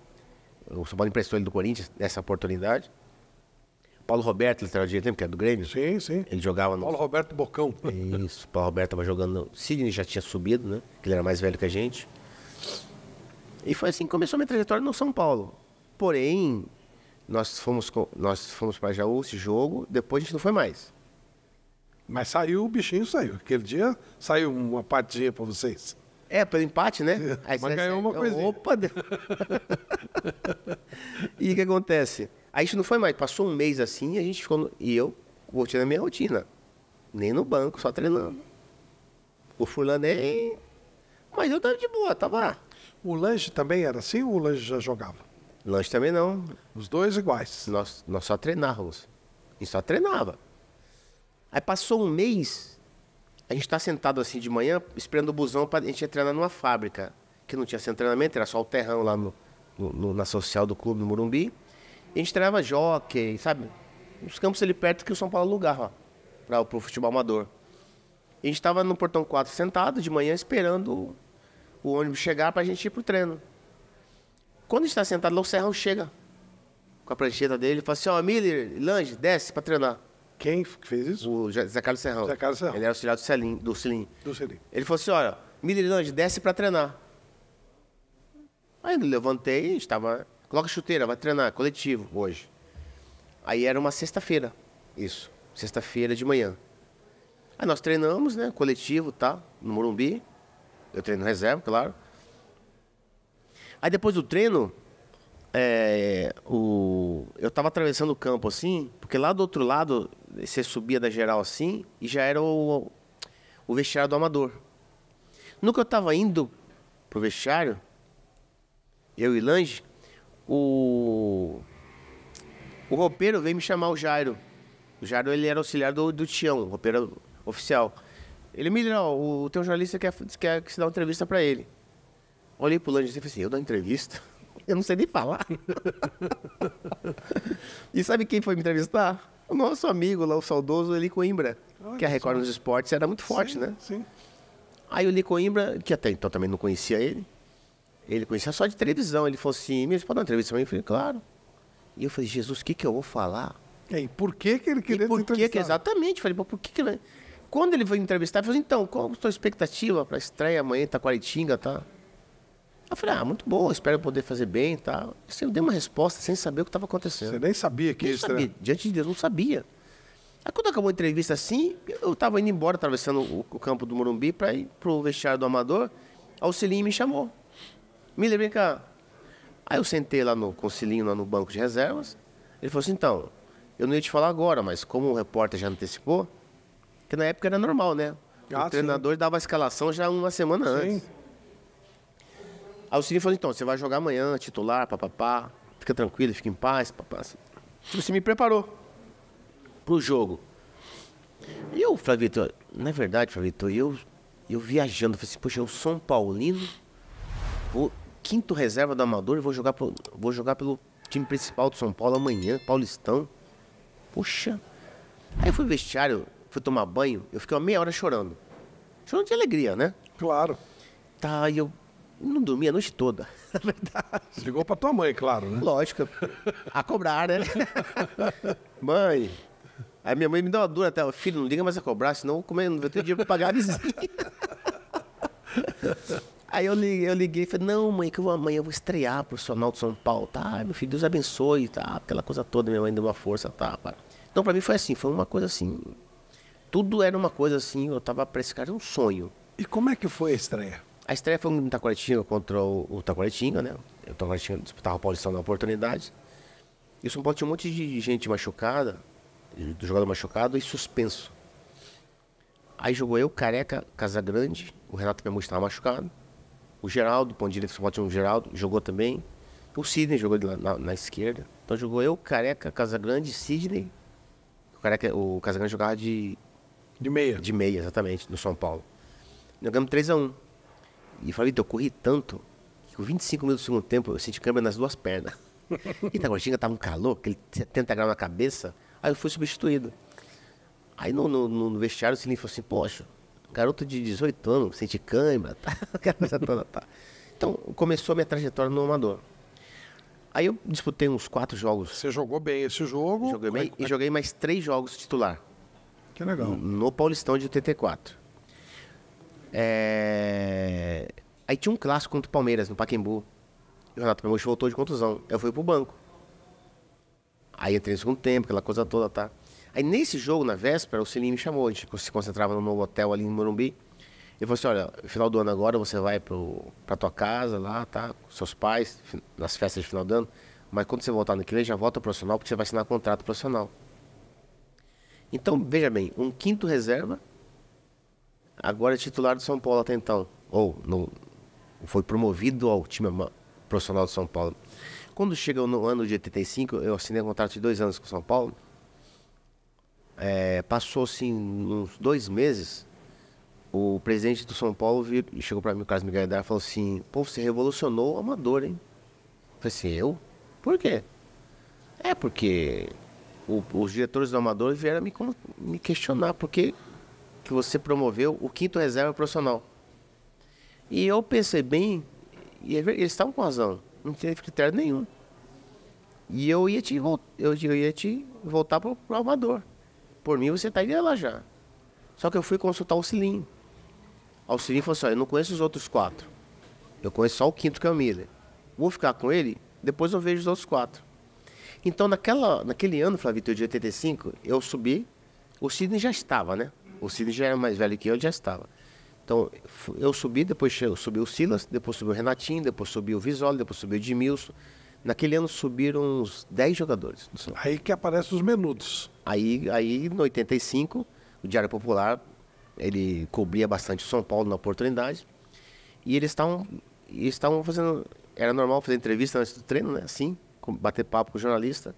o São Paulo emprestou ele do Corinthians nessa oportunidade. Paulo Roberto, lateral direito, lembra que era é do Grêmio? Sim, sim. Ele jogava no. Paulo Roberto Bocão. Isso, Paulo Roberto estava jogando. No... Sidney já tinha subido, né? Que ele era mais velho que a gente. E foi assim que começou a minha trajetória no São Paulo. Porém, nós fomos, nós fomos para Jaú esse jogo, depois a gente não foi mais. Mas saiu o bichinho, saiu. Aquele dia saiu uma patinha para vocês. É, pelo empate, né? É, Aí Mas ganhou uma coisinha. Então, opa! e o que acontece? Aí isso não foi mais. Passou um mês assim, e a gente ficou. No... E eu voltei na minha rotina. Nem no banco, só treinando. O fulano é. Mas eu tava de boa, tava. O lanche também era assim ou o lanche já jogava? Lanche também não. Os dois iguais. Nós, nós só treinávamos. A gente só treinava. Aí passou um mês, a gente está sentado assim de manhã, esperando o busão, pra, a gente ia treinar numa fábrica, que não tinha centro treinamento, era só o terrão lá no, no, na social do clube, no Morumbi. E a gente treinava jockey, sabe? Os campos ali perto que o São Paulo alugava para o futebol amador. E a gente estava no portão 4 sentado de manhã esperando o ônibus chegar para a gente ir pro treino. Quando a gente tá sentado lá, o Serrão chega com a prancheta dele e fala assim: Ó, oh, Miller, Lange, desce para treinar. Quem fez isso? O Zé Carlos Serrão. Zé Carlos Serrão. Ele era auxiliar do Celim. Do Celim. Do Ele falou assim, olha, Mirilândia, desce para treinar. Aí eu levantei, estava... Coloca chuteira, vai treinar, coletivo, hoje. Aí era uma sexta-feira, isso. Sexta-feira de manhã. Aí nós treinamos, né, coletivo, tá, no Morumbi. Eu treino reserva, claro. Aí depois do treino, é, o, eu estava atravessando o campo assim, porque lá do outro lado você subia da geral assim e já era o, o vestiário do amador. No que eu tava indo pro vestiário, eu e Lange, o, o roupeiro veio me chamar o Jairo. O Jairo ele era auxiliar do, do Tião, o roupeiro oficial. Ele me disse, ó, o teu jornalista quer, quer que se dá uma entrevista para ele. Olhei pro Lange e falei assim, eu dou entrevista? Eu não sei nem falar. e sabe quem foi me entrevistar? o nosso amigo lá, o saudoso Eli Coimbra, Olha que é a Record nos esportes era muito forte, sim, né? Sim. Aí o Eli Coimbra, que até então também não conhecia ele, ele conhecia só de televisão. Ele falou assim: me pode uma entrevista pra mim? Eu falei: Claro. E eu falei: Jesus, o que, que eu vou falar? E é, e por que, que ele queria e por que, que Exatamente. falei: Por que, que ele... Quando ele veio me entrevistar, eu falei assim, Então, qual a sua expectativa pra estreia amanhã em Taquaritinga, tá? Eu falei, ah, muito bom, espero poder fazer bem e tal. Assim, eu dei uma resposta sem saber o que estava acontecendo. Você nem sabia que isso Era... Diante de Deus, não sabia. Aí quando acabou a entrevista assim, eu estava indo embora, atravessando o, o campo do Morumbi para ir pro vestiário do Amador, a Auxilinho me chamou. me vem cá. Aí eu sentei lá no concilinho, lá no banco de reservas. Ele falou assim, então, eu não ia te falar agora, mas como o repórter já antecipou, que na época era normal, né? Ah, o treinador sim. dava a escalação já uma semana sim. antes. Aí o Cirino falou, então, você vai jogar amanhã, titular, papapá, fica tranquilo, fica em paz, papá. Você tipo, me preparou pro jogo. E eu, Flavito, Vitor, na é verdade, Flavito? Vitor, eu, eu viajando, falei assim, poxa, eu São Paulino, vou quinto reserva do Amador vou jogar, pro, vou jogar pelo time principal do São Paulo amanhã, Paulistão. Poxa. Aí eu fui vestiário, fui tomar banho, eu fiquei uma meia hora chorando. Chorando de alegria, né? Claro. Tá, e eu não dormia a noite toda, na verdade. Ligou pra tua mãe, claro, né? Lógico. A cobrar, né? mãe. Aí minha mãe me deu uma dura até, filho, não liga mais a cobrar, senão como é, não vai ter dinheiro pra pagar a vizinha. Aí eu liguei, eu liguei e falei, não, mãe, que eu vou, amanhã eu vou estrear pro Sonal de São Paulo, tá? Meu filho, Deus abençoe, tá? Aquela coisa toda, minha mãe deu uma força, tá? Então pra mim foi assim, foi uma coisa assim. Tudo era uma coisa assim, eu tava pra esse cara um sonho. E como é que foi a estreia? A estreia foi no Taquaritinga contra o, o né? O Taquaritinga disputava o posição na oportunidade. E o São Paulo tinha um monte de gente machucada, do jogador machucado e suspenso. Aí jogou eu, Careca, Casagrande, o Renato Bermudes estava machucado, o Geraldo, ponto direito do São Paulo tinha um Geraldo, jogou também. O Sidney jogou na, na, na, esquerda. Então jogou eu, Careca, Casagrande, Sidney. O, Careca, o Casagrande jogava de... De meia. De meia, exatamente, no São Paulo. Jogamos 3x1. E eu falei, Vitor, eu corri tanto que com 25 minutos do segundo tempo eu senti câmera nas duas pernas. E coxinha tava um calor, aquele 70 graus na cabeça. Aí eu fui substituído. Aí no, no, no vestiário o Silinho falou assim, poxa, garoto de 18 anos, sente câimbra, tá? toda, tá? Então começou a minha trajetória no amador. Aí eu disputei uns quatro jogos. Você jogou bem esse jogo? Joguei bem, é, é... e joguei mais três jogos titular. Que legal. No Paulistão de 84. É... Aí tinha um clássico contra o Palmeiras, no Pacaembu. E o Renato Gaúcho voltou de contusão. Eu fui pro banco. Aí entrei no segundo tempo, aquela coisa toda, tá? Aí nesse jogo, na véspera, o Celinho me chamou. A gente se concentrava no meu hotel ali no Morumbi. Ele falou assim, olha, final do ano agora você vai pro, pra tua casa lá, tá? Com seus pais, nas festas de final do ano. Mas quando você voltar no já volta profissional, porque você vai assinar contrato profissional. Então, veja bem, um quinto reserva Agora é titular do São Paulo até então. Ou no, foi promovido ao time profissional do São Paulo. Quando chega no ano de 85, eu assinei um contrato de dois anos com o São Paulo. É, passou assim uns dois meses. O presidente do São Paulo e chegou para mim, o Carlos Miguel e falou assim: Pô, você revolucionou o amador, hein? Eu falei assim: Eu? Por quê? É porque o, os diretores do amador vieram me, me questionar porque que você promoveu o quinto reserva profissional. E eu pensei bem, e é eles estavam com razão, não teve critério nenhum. E eu ia te, eu ia te voltar para o armador. Por mim, você estaria tá lá já. Só que eu fui consultar o Cilinho. O Cilinho falou assim: eu não conheço os outros quatro. Eu conheço só o quinto, que é o Miller. Vou ficar com ele, depois eu vejo os outros quatro. Então, naquela, naquele ano, Flavito, de 85, eu subi. O Sidney já estava, né? O Sidney já era mais velho que eu, ele já estava. Então, eu subi, depois subiu subi o Silas, depois subiu o Renatinho, depois subiu o Visoli, depois subiu o Edmilson. Naquele ano subiram uns 10 jogadores. Aí que aparecem os menudos. Aí, aí, no 85, o Diário Popular, ele cobria bastante São Paulo na oportunidade. E eles estavam estavam fazendo... Era normal fazer entrevista antes do treino, né? Assim, bater papo com o jornalista.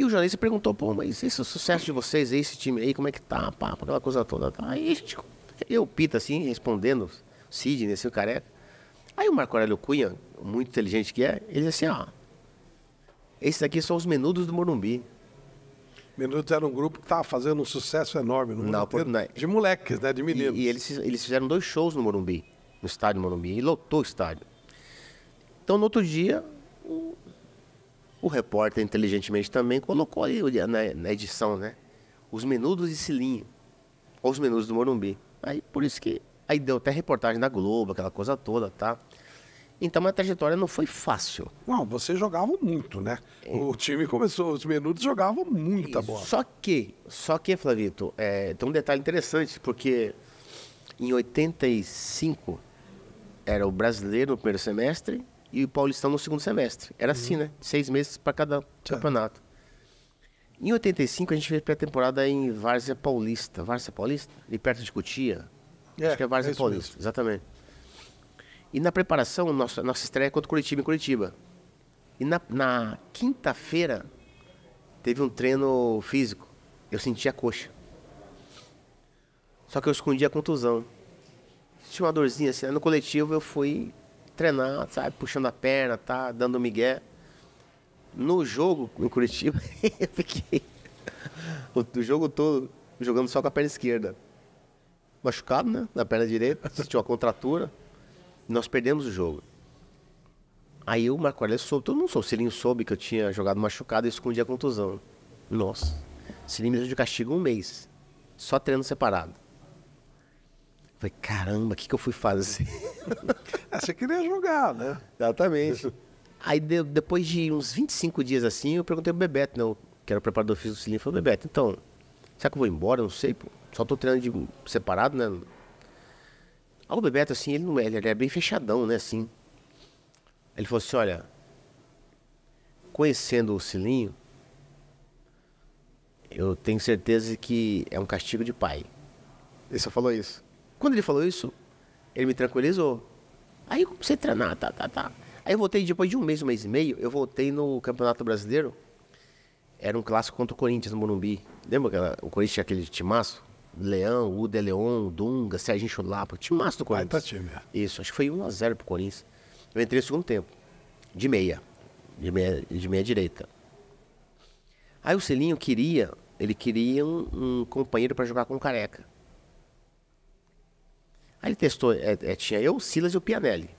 E o jornalista perguntou, pô, mas esse é sucesso de vocês, esse time aí, como é que tá, pá, aquela coisa toda. Tá? Aí a gente, eu, Pita, assim, respondendo, Sidney, assim, o careca. Aí o Marco Aurélio Cunha, muito inteligente que é, ele disse assim, ó, ah, esses aqui são os menudos do Morumbi. Menudos era um grupo que estava fazendo um sucesso enorme no mundo não, não é. de moleques, né, de meninos. E, e, eles, eles fizeram dois shows no Morumbi, no estádio Morumbi, e lotou o estádio. Então, no outro dia, o repórter, inteligentemente também, colocou ali na, na edição, né? Os menudos de Silinho. Ou os menudos do Morumbi. Aí, por isso que... Aí deu até reportagem da Globo, aquela coisa toda, tá? Então a trajetória não foi fácil. Não, você jogavam muito, né? É. O time começou, os menudos jogavam muita bola. Só que, só que, Flavito, é, tem um detalhe interessante, porque em 85 era o brasileiro no primeiro semestre, e o Paulistão no segundo semestre. Era assim, uhum. assim, né? Seis meses para cada tá. campeonato. Em 85 a gente fez pré-temporada em Várzea Paulista. Várzea Paulista? Ali perto de Cotia. É, Acho que é Várzea é Paulista, mesmo. exatamente. E na preparação, nossa, nossa estreia contra o Curitiba em Curitiba. E na, na quinta-feira teve um treino físico. Eu senti a coxa. Só que eu escondi a contusão. Tinha uma dorzinha assim. No coletivo eu fui treinar, sabe? Puxando a perna, tá? Dando migué. No jogo, no Curitiba, eu fiquei o, o, jogo todo jogando só com a perna esquerda. Machucado, né? Na perna direita, sentiu uma contratura. Nós perdemos o jogo. Aí o Marco Aurélio soube, todo mundo soube. O Cilinho soube que eu tinha jogado machucado e escondia a contusão. Nossa. Cilinho me deu de castigo um mês. Só treino separado. Falei, caramba, o que, que eu fui fazer? É, você queria jogar, né? Exatamente. Aí de, depois de uns 25 dias assim, eu perguntei pro Bebeto, né? Que era o preparador físico do cilindro. Falei, Bebeto, então, será que eu vou embora? não sei, pô. Só tô treinando de, separado, né? Aí o Bebeto, assim, ele não é, ele é bem fechadão, né? Assim. Ele falou assim, olha, conhecendo o Cilinho, eu tenho certeza que é um castigo de pai. Ele só falou isso? Quando ele falou isso, ele me tranquilizou. Aí eu comecei a treinar, tá, tá, tá. Aí eu voltei, depois de um mês, um mês e meio, eu voltei no Campeonato Brasileiro. Era um clássico contra o Corinthians no Morumbi. Lembra que o Corinthians tinha aquele timaço? Leão, Ude Leão, Dunga, Serginho Chulapa, timaço do Corinthians. Tá time. É. Isso, acho que foi 1x0 pro Corinthians. Eu entrei no segundo tempo, de meia, de meia, de meia direita. Aí o Celinho queria, ele queria um, um companheiro para jogar com o Careca. Aí ele testou, é, é, tinha eu, Silas e o Pianelli.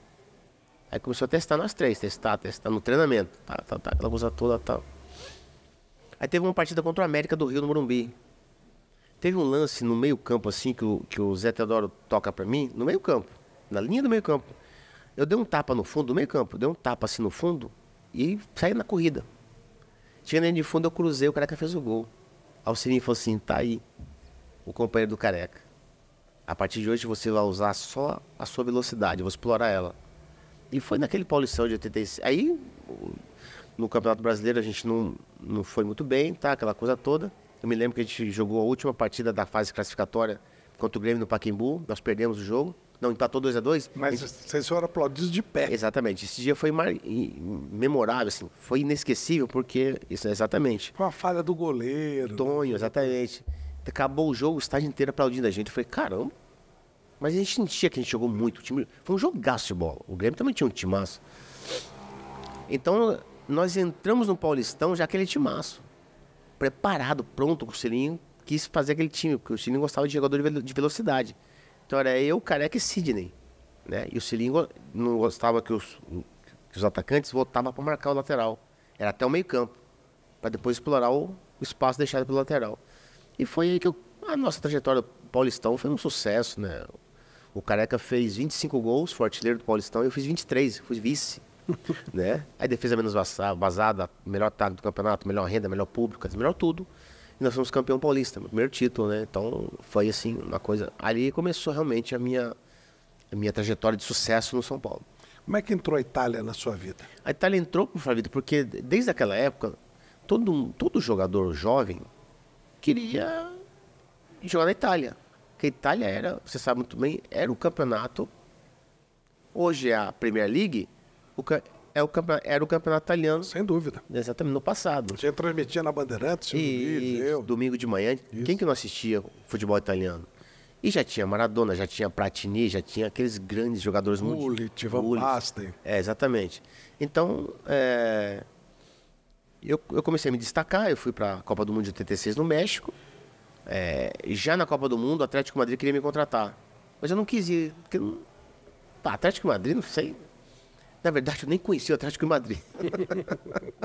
Aí começou a testar nós três, testar, testar no treinamento, tá, tá, tá, aquela coisa toda tal. Tá. Aí teve uma partida contra o América do Rio no Morumbi. Teve um lance no meio-campo, assim, que o, que o Zé Teodoro toca para mim, no meio-campo, na linha do meio-campo. Eu dei um tapa no fundo do meio-campo, dei um tapa assim no fundo e saí na corrida. Tinha ali de fundo, eu cruzei, o careca fez o gol. Alcirinho falou assim: tá aí, o companheiro do careca. A partir de hoje você vai usar só a sua velocidade, eu vou explorar ela. E foi naquele Paulistão de 86. Aí, no Campeonato Brasileiro, a gente não, não foi muito bem, tá? Aquela coisa toda. Eu me lembro que a gente jogou a última partida da fase classificatória contra o Grêmio no Paquimbu. Nós perdemos o jogo. Não, empatou 2 a 2 Mas gente... vocês foram aplaudidos de pé. Exatamente. Esse dia foi mar... memorável, assim. Foi inesquecível, porque... Isso, exatamente. Foi uma falha do goleiro. Tonho, exatamente. Acabou o jogo, o estádio inteiro aplaudindo a gente. Eu falei, caramba. Mas a gente sentia que a gente jogou muito. O time, foi um jogaço de bola. O Grêmio também tinha um timaço. Então, nós entramos no Paulistão já aquele timaço. Preparado, pronto, o Cilinho quis fazer aquele time, porque o Cilinho gostava de jogador de velocidade. Então era eu, Careca e Sidney. Né? E o Cilinho não gostava que os, que os atacantes voltavam para marcar o lateral. Era até o meio campo, para depois explorar o espaço deixado pelo lateral. E foi aí que eu, a nossa trajetória Paulistão foi um sucesso, né? O Careca fez 25 gols, foi artilheiro do Paulistão, e eu fiz 23, fui vice. né? Aí defesa menos vazada, melhor ataque do campeonato, melhor renda, melhor público, melhor tudo. E nós fomos campeão paulista, meu primeiro título, né? Então foi assim, uma coisa. Ali começou realmente a minha, a minha trajetória de sucesso no São Paulo. Como é que entrou a Itália na sua vida? A Itália entrou para a vida porque desde aquela época, todo, todo jogador jovem queria jogar na Itália. Que a Itália era, você sabe muito bem, era o campeonato. Hoje é a Premier League, o, é o campeonato, era o campeonato italiano. Sem dúvida. Exatamente, no passado. Você transmitia na Bandeirantes, e, eu. domingo de manhã. Isso. Quem que não assistia futebol italiano? E já tinha Maradona, já tinha Platini, já tinha aqueles grandes jogadores mundiais. Van Basten. É, exatamente. Então, é, eu, eu comecei a me destacar, eu fui para a Copa do Mundo de 86 no México. É, já na Copa do Mundo, o Atlético Madrid queria me contratar. Mas eu não quis ir, porque não... Pá, Atlético Madrid, não sei. Na verdade, eu nem conhecia o Atlético Madrid.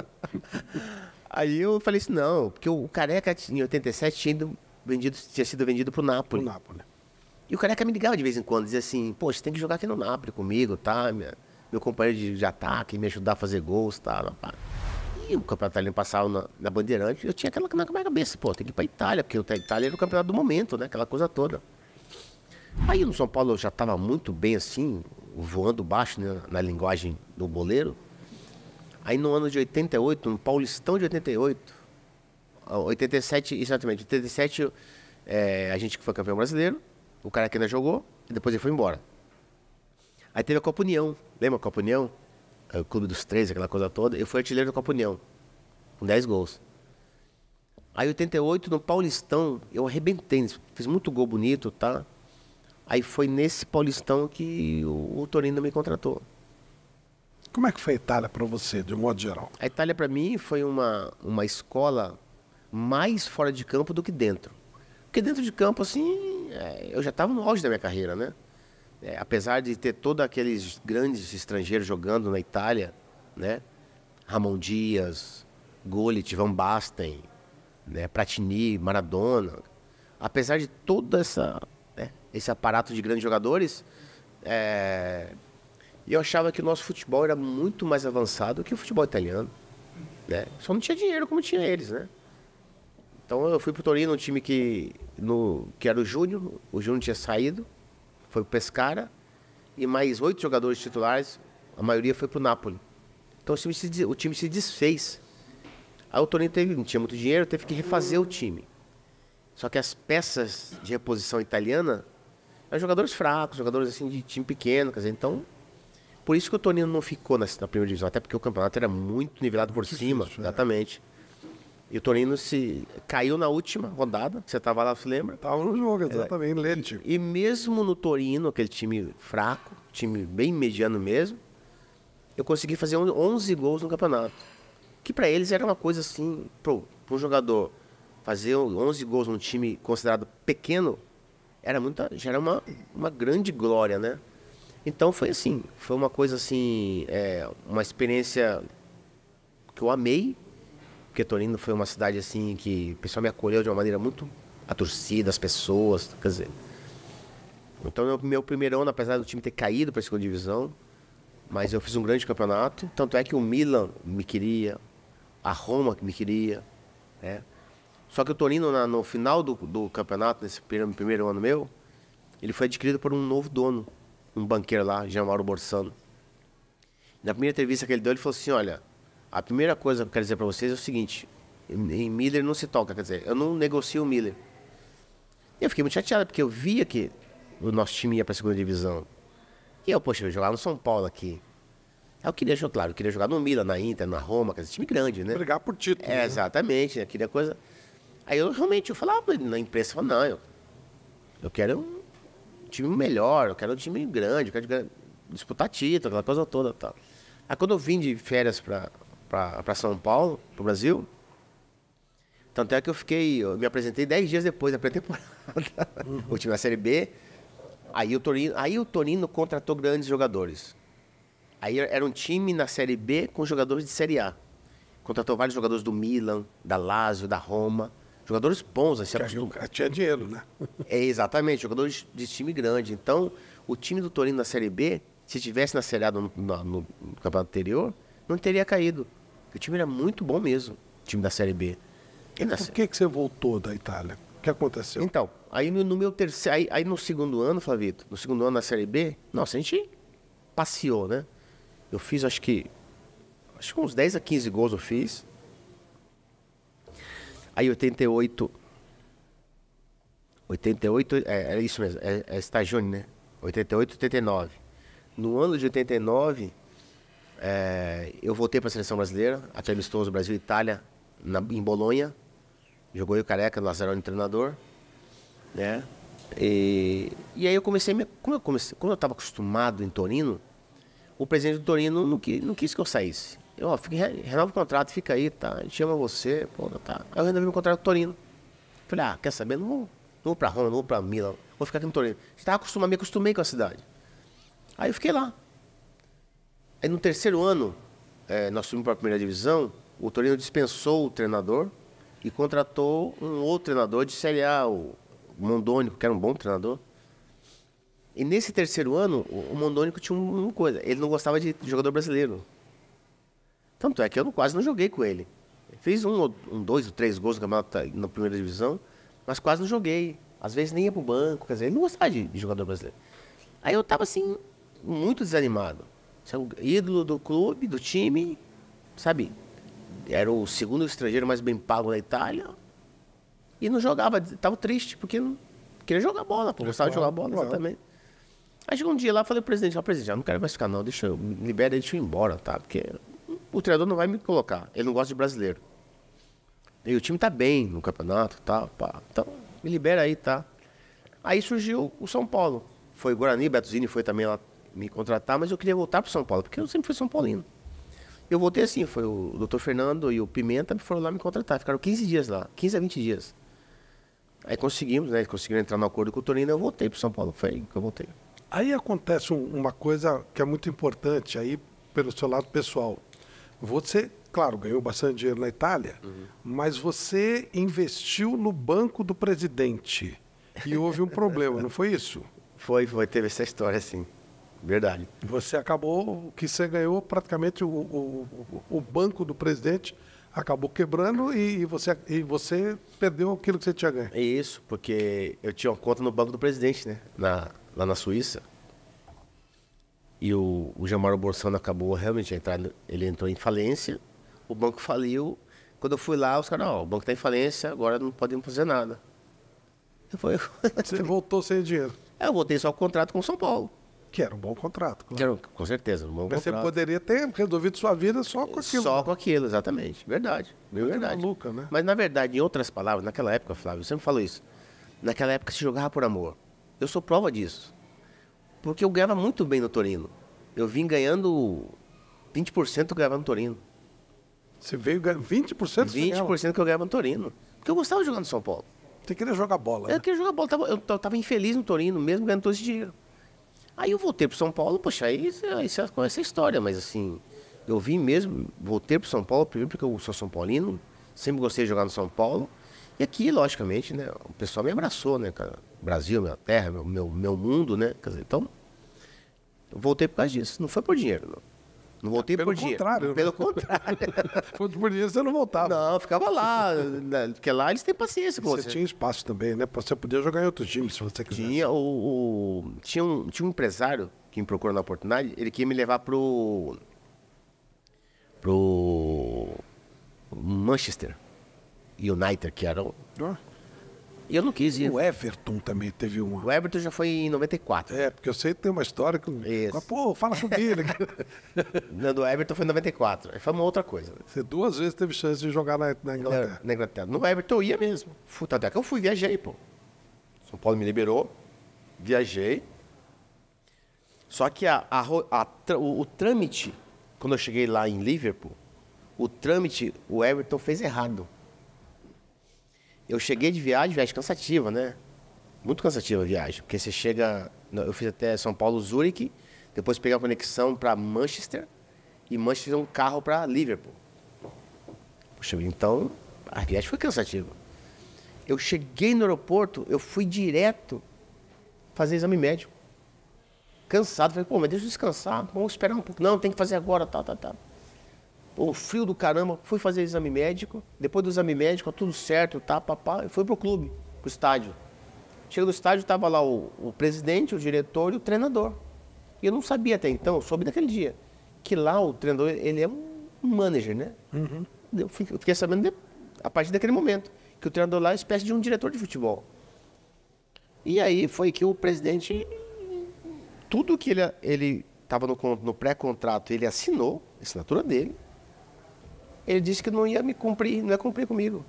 Aí eu falei assim, não, porque o Careca em 87 tinha, ido, vendido, tinha sido vendido para o Pro Napoli. E o Careca me ligava de vez em quando, dizia assim, pô, você tem que jogar aqui no Napoli comigo, tá? Minha, meu companheiro de, de ataque, me ajudar a fazer gols, tá? Pá. E o Campeonato Italiano passava na, na Bandeirante, eu tinha aquela na minha cabeça, pô, tem que ir pra Itália, porque a Itália era o campeonato do momento, né? Aquela coisa toda. Aí no São Paulo eu já estava muito bem assim, voando baixo né, na linguagem do boleiro. Aí no ano de 88, no Paulistão de 88, 87, ah, exatamente, 87 é, a gente que foi campeão brasileiro, o cara que ainda jogou, e depois ele foi embora. Aí teve a Copa União, lembra a Copa União? É, Clube dos Três, aquela coisa toda. Eu fui artilheiro da Copa União, com 10 gols. Aí, 88, no Paulistão, eu arrebentei. Fiz muito gol bonito, tá? Aí foi nesse Paulistão que o, o Torino me contratou. Como é que foi a Itália para você, de um modo geral? A Itália para mim foi uma, uma escola mais fora de campo do que dentro. Porque dentro de campo, assim, é, eu já estava no auge da minha carreira, né? é, apesar de ter todos aqueles grandes estrangeiros jogando na Itália, né? Ramon Dias, Golit, Van Basten, né? Platini, Maradona, apesar de todo essa, né? esse aparato de grandes jogadores, é... eu achava que o nosso futebol era muito mais avançado que o futebol italiano, né? Só não tinha dinheiro como tinha eles, né? Então eu fui pro Torino, um time que, no, que era o Júnior, o Júnior tinha saído, foi o Pescara e mais oito jogadores titulares, a maioria foi para o Napoli. Então o time, se, o time se desfez. Aí o Torino teve, não tinha muito dinheiro, teve que refazer o time. Só que as peças de reposição italiana eram jogadores fracos, jogadores assim de time pequeno, quer dizer, então por isso que o Torino não ficou na, na primeira divisão, até porque o campeonato era muito nivelado por cima, é. exatamente. É. E o Torino se caiu na última rodada. Você estava lá, se lembra? Tava no jogo, é. exatamente, é. Lente. E mesmo no Torino, aquele time fraco, time bem mediano mesmo, eu consegui fazer 11 gols no campeonato. Que para eles era uma coisa assim, pro, pro jogador fazer 11 gols num time considerado pequeno era muita, já era uma, uma grande glória, né? Então foi assim, foi uma coisa assim, é, uma experiência que eu amei, porque Torino foi uma cidade assim que o pessoal me acolheu de uma maneira muito a torcida, as pessoas, quer dizer. Então meu, meu primeiro ano, apesar do time ter caído para a segunda divisão, mas eu fiz um grande campeonato, tanto é que o Milan me queria, a Roma me queria, né? Só que o Torino na, no final do, do campeonato, nesse primeiro, primeiro ano meu, ele foi adquirido por um novo dono, um banqueiro lá, Mauro Borsano. Na primeira entrevista que ele deu, ele falou assim: olha, a primeira coisa que eu quero dizer para vocês é o seguinte: em Miller não se toca, quer dizer, eu não negocio o Miller. Eu fiquei muito chateado porque eu via que o nosso time ia para a segunda divisão. E eu, poxa, eu jogava no São Paulo aqui. Eu queria jogar, claro, eu queria jogar no Milan, na Inter, na Roma, quer dizer, time grande, né? Brigar por título. É, né? exatamente, né? queria coisa. Aí eu realmente eu falava na imprensa, eu falava, não, eu, eu quero um time melhor, eu quero um time grande, eu quero disputar título, aquela coisa toda tal. Aí quando eu vim de férias para para São Paulo, para o Brasil. Tanto é que eu fiquei, eu me apresentei 10 dias depois da pré-temporada, uhum. o time da Série B. Aí o, Torino, aí o Torino contratou grandes jogadores. Aí era um time na Série B com jogadores de Série A. Contratou vários jogadores do Milan, da Lazio, da Roma. Jogadores bons. Assim, tinha, tinha dinheiro, né? É, exatamente, jogadores de time grande. Então, o time do Torino na Série B, se tivesse na Série A no, no, no campeonato anterior, não teria caído. O time era muito bom mesmo, o time da Série B. E por assim. que, que você voltou da Itália? O que aconteceu? Então, aí no, no meu terceiro. Aí, aí, no segundo ano, Flavito, no segundo ano da Série B, nossa, a gente passeou, né? Eu fiz acho que. Acho que uns 10 a 15 gols eu fiz. Aí 88. 88, é, é isso mesmo, é, é Stagione, né? 88, 89. No ano de 89 é, eu voltei para a seleção brasileira, até amistoso Brasil-Itália na, em Bolonha. Jogou o careca, Lazzaroni treinador, né? E, e aí eu comecei, me, como eu comecei, como eu estava acostumado em Torino, o presidente do Torino não, quis, não quis que eu saísse. Eu, ó, fica, renova o contrato, fica aí, tá? A gente chama você, pô, tá. Aí eu renovei meu contrato com Torino. Falei, ah, quer saber? Não vou, não vou pra Roma, não vou pra Milão, vou ficar aqui no Torino. Estava acostumado, me acostumei com a cidade. Aí eu fiquei lá. Aí no terceiro ano, é, nós subimos para a primeira divisão, o Torino dispensou o treinador e contratou um outro treinador de Série A, o Mondônico, que era um bom treinador. E nesse terceiro ano, o Mondônico tinha uma coisa, ele não gostava de jogador brasileiro. Tanto é que eu quase não joguei com ele. Fiz um, um dois ou três gols no campeonato na primeira divisão, mas quase não joguei. Às vezes nem ia pro banco, quer dizer, ele não gostava de, de jogador brasileiro. Aí eu tava assim, muito desanimado. Você é um ídolo do clube, do time, sabe? Era o segundo estrangeiro mais bem pago da Itália. E não jogava, tava triste, porque não queria jogar bola, pô, gostava de jogar bola, claro. exatamente. Aí chegou um dia lá, falei pro presidente, ó, ah, presidente, eu não quero mais ficar não, deixa eu, me libera, deixa eu ir embora, tá? Porque o treinador não vai me colocar, ele não gosta de brasileiro. E o time tá bem no campeonato, tá? Pá. Então, me libera aí, tá? Aí surgiu o São Paulo. Foi Guarani, Betuzini foi também lá me contratar, mas eu queria voltar para São Paulo, porque eu sempre fui São Paulino. Eu voltei assim, foi o doutor Fernando e o Pimenta foram lá me contratar, ficaram 15 dias lá, 15 a 20 dias. Aí conseguimos, né? Conseguiram entrar no acordo com o Torino e eu voltei para São Paulo. Foi aí que eu voltei. Aí acontece uma coisa que é muito importante aí pelo seu lado pessoal. Você, claro, ganhou bastante dinheiro na Itália, uhum. mas você investiu no banco do presidente. E houve um problema, não foi isso? Foi, foi, teve essa história, sim. Verdade. Você acabou, que você ganhou praticamente o, o, o banco do presidente acabou quebrando e, e, você, e você perdeu aquilo que você tinha ganho. É isso, porque eu tinha uma conta no banco do presidente, né? Na, lá na Suíça. E o, o Jamaro Bolsonaro acabou realmente entrando, ele entrou em falência, o banco faliu. Quando eu fui lá, os caras, não, o banco está em falência, agora não podemos fazer nada. Eu falei, você voltou sem dinheiro? É, eu voltei só o contrato com São Paulo. Que era um bom contrato, claro. com certeza, um bom Mas contrato. Você poderia ter resolvido sua vida só com aquilo. Só com aquilo, exatamente. Verdade. Meu é verdade. Maluca, né? Mas na verdade, em outras palavras, naquela época, Flávio, eu sempre falo isso. Naquela época se jogava por amor. Eu sou prova disso. Porque eu ganhava muito bem no Torino. Eu vim ganhando 20% gravando no Torino. Você veio ganhando 20%? 20% que eu ganhava no Torino. Porque eu gostava de jogar no São Paulo. Você queria jogar bola? Eu né? queria jogar bola. Eu eu tava infeliz no Torino, mesmo ganhando todo esse dinheiro. Aí eu voltei para São Paulo, poxa, aí você conhece é, é, é a história, mas assim, eu vim mesmo, voltei para São Paulo, primeiro porque eu sou São Paulino, sempre gostei de jogar no São Paulo. E aqui, logicamente, né, o pessoal me abraçou, né, cara? Brasil, minha terra, meu, meu, meu mundo, né? Dizer, então, eu voltei por causa disso. Não foi por dinheiro, não. Não voltei Pelo por dia. Contrário. Né? Pelo contrário. por dia você não voltava. Não, ficava lá. Né, porque lá eles têm paciência com você. Você tinha espaço também, né? Você podia jogar em outros times se você quisesse. Tinha, o, o, tinha, um, tinha um empresário que me procurou na oportunidade, ele queria me levar pro. pro. Manchester United, que era o. Ah e eu não quis ir. O Everton também teve uma. O Everton já foi em 94. É, porque eu sei que tem uma história que. Isso. Pô, fala sobre ele. não, do Everton foi em 94. Foi uma outra coisa. Você duas vezes teve chance de jogar na, na Inglaterra. Na, Inglaterra. No Everton eu ia mesmo. Fui, até que eu fui, viajei, pô. São Paulo me liberou, viajei. Só que a, a, a, o, o trâmite, quando eu cheguei lá em Liverpool, o trâmite o Everton fez errado. Eu cheguei de viagem, viagem cansativa, né? Muito cansativa a viagem, porque você chega. Eu fiz até São Paulo, Zurique, depois peguei a conexão para Manchester e Manchester um carro para Liverpool. Poxa, então a viagem foi cansativa. Eu cheguei no aeroporto, eu fui direto fazer exame médico. Cansado, falei, pô, mas deixa eu descansar, vamos esperar um pouco. Não, tem que fazer agora, tá, tá, tá um frio do caramba, fui fazer exame médico. Depois do exame médico, tudo certo, tá, papá, eu fui pro clube, pro estádio. Chega do estádio, tava lá o, o, presidente, o diretor e o treinador. E eu não sabia até então, soube naquele dia, que lá o treinador, ele é um manager, né? Uhum. Eu fiquei sabendo de, a partir daquele momento, que o treinador lá é uma espécie de um diretor de futebol. E aí foi que o presidente, tudo que ele tava no, no pré-contrato, ele assinou, assinatura dele, ele disse que não ia me cumprir, não ia cumprir comigo.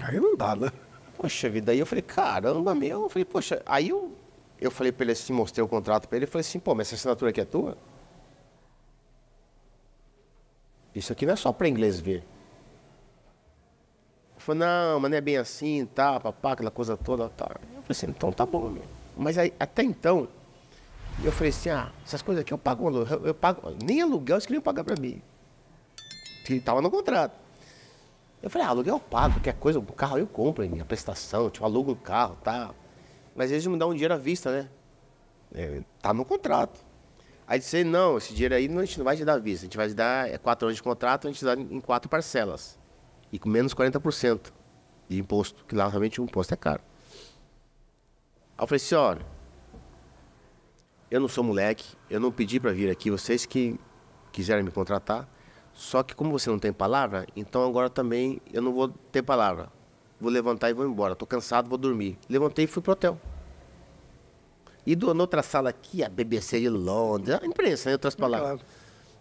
Aí não dá, né? Poxa vida, aí eu falei, caramba, meu. Eu falei, poxa, aí eu, eu falei para ele assim, mostrei o contrato para ele, eu falei assim, pô, mas essa assinatura aqui é tua? Isso aqui não é só para inglês ver. Ele falou, não, mas não é bem assim, tá, papá, aquela coisa toda, tá. Eu falei assim, então tá bom, meu. Mas aí, até então, eu falei assim, ah, essas coisas aqui eu pago, eu, eu pago, nem aluguel, eles queriam pagar para mim que estava no contrato. Eu falei, ah, aluguel pago, qualquer coisa, o carro eu compro, a prestação, tipo, alugo o carro, tá. Mas eles me dão um dinheiro à vista, né? É, tá no contrato. Aí disse, não, esse dinheiro aí a gente não vai te dar à vista, a gente vai te dar é, quatro anos de contrato, a gente dá em quatro parcelas. E com menos 40% de imposto, que lá realmente o imposto é caro. Aí eu falei assim, olha, eu não sou moleque, eu não pedi para vir aqui, vocês que quiserem me contratar, só que como você não tem palavra, então agora também eu não vou ter palavra. Vou levantar e vou embora. Estou cansado, vou dormir. Levantei e fui pro hotel. E do, outra sala aqui, a BBC de Londres, a imprensa, em outras é palavras. Claro.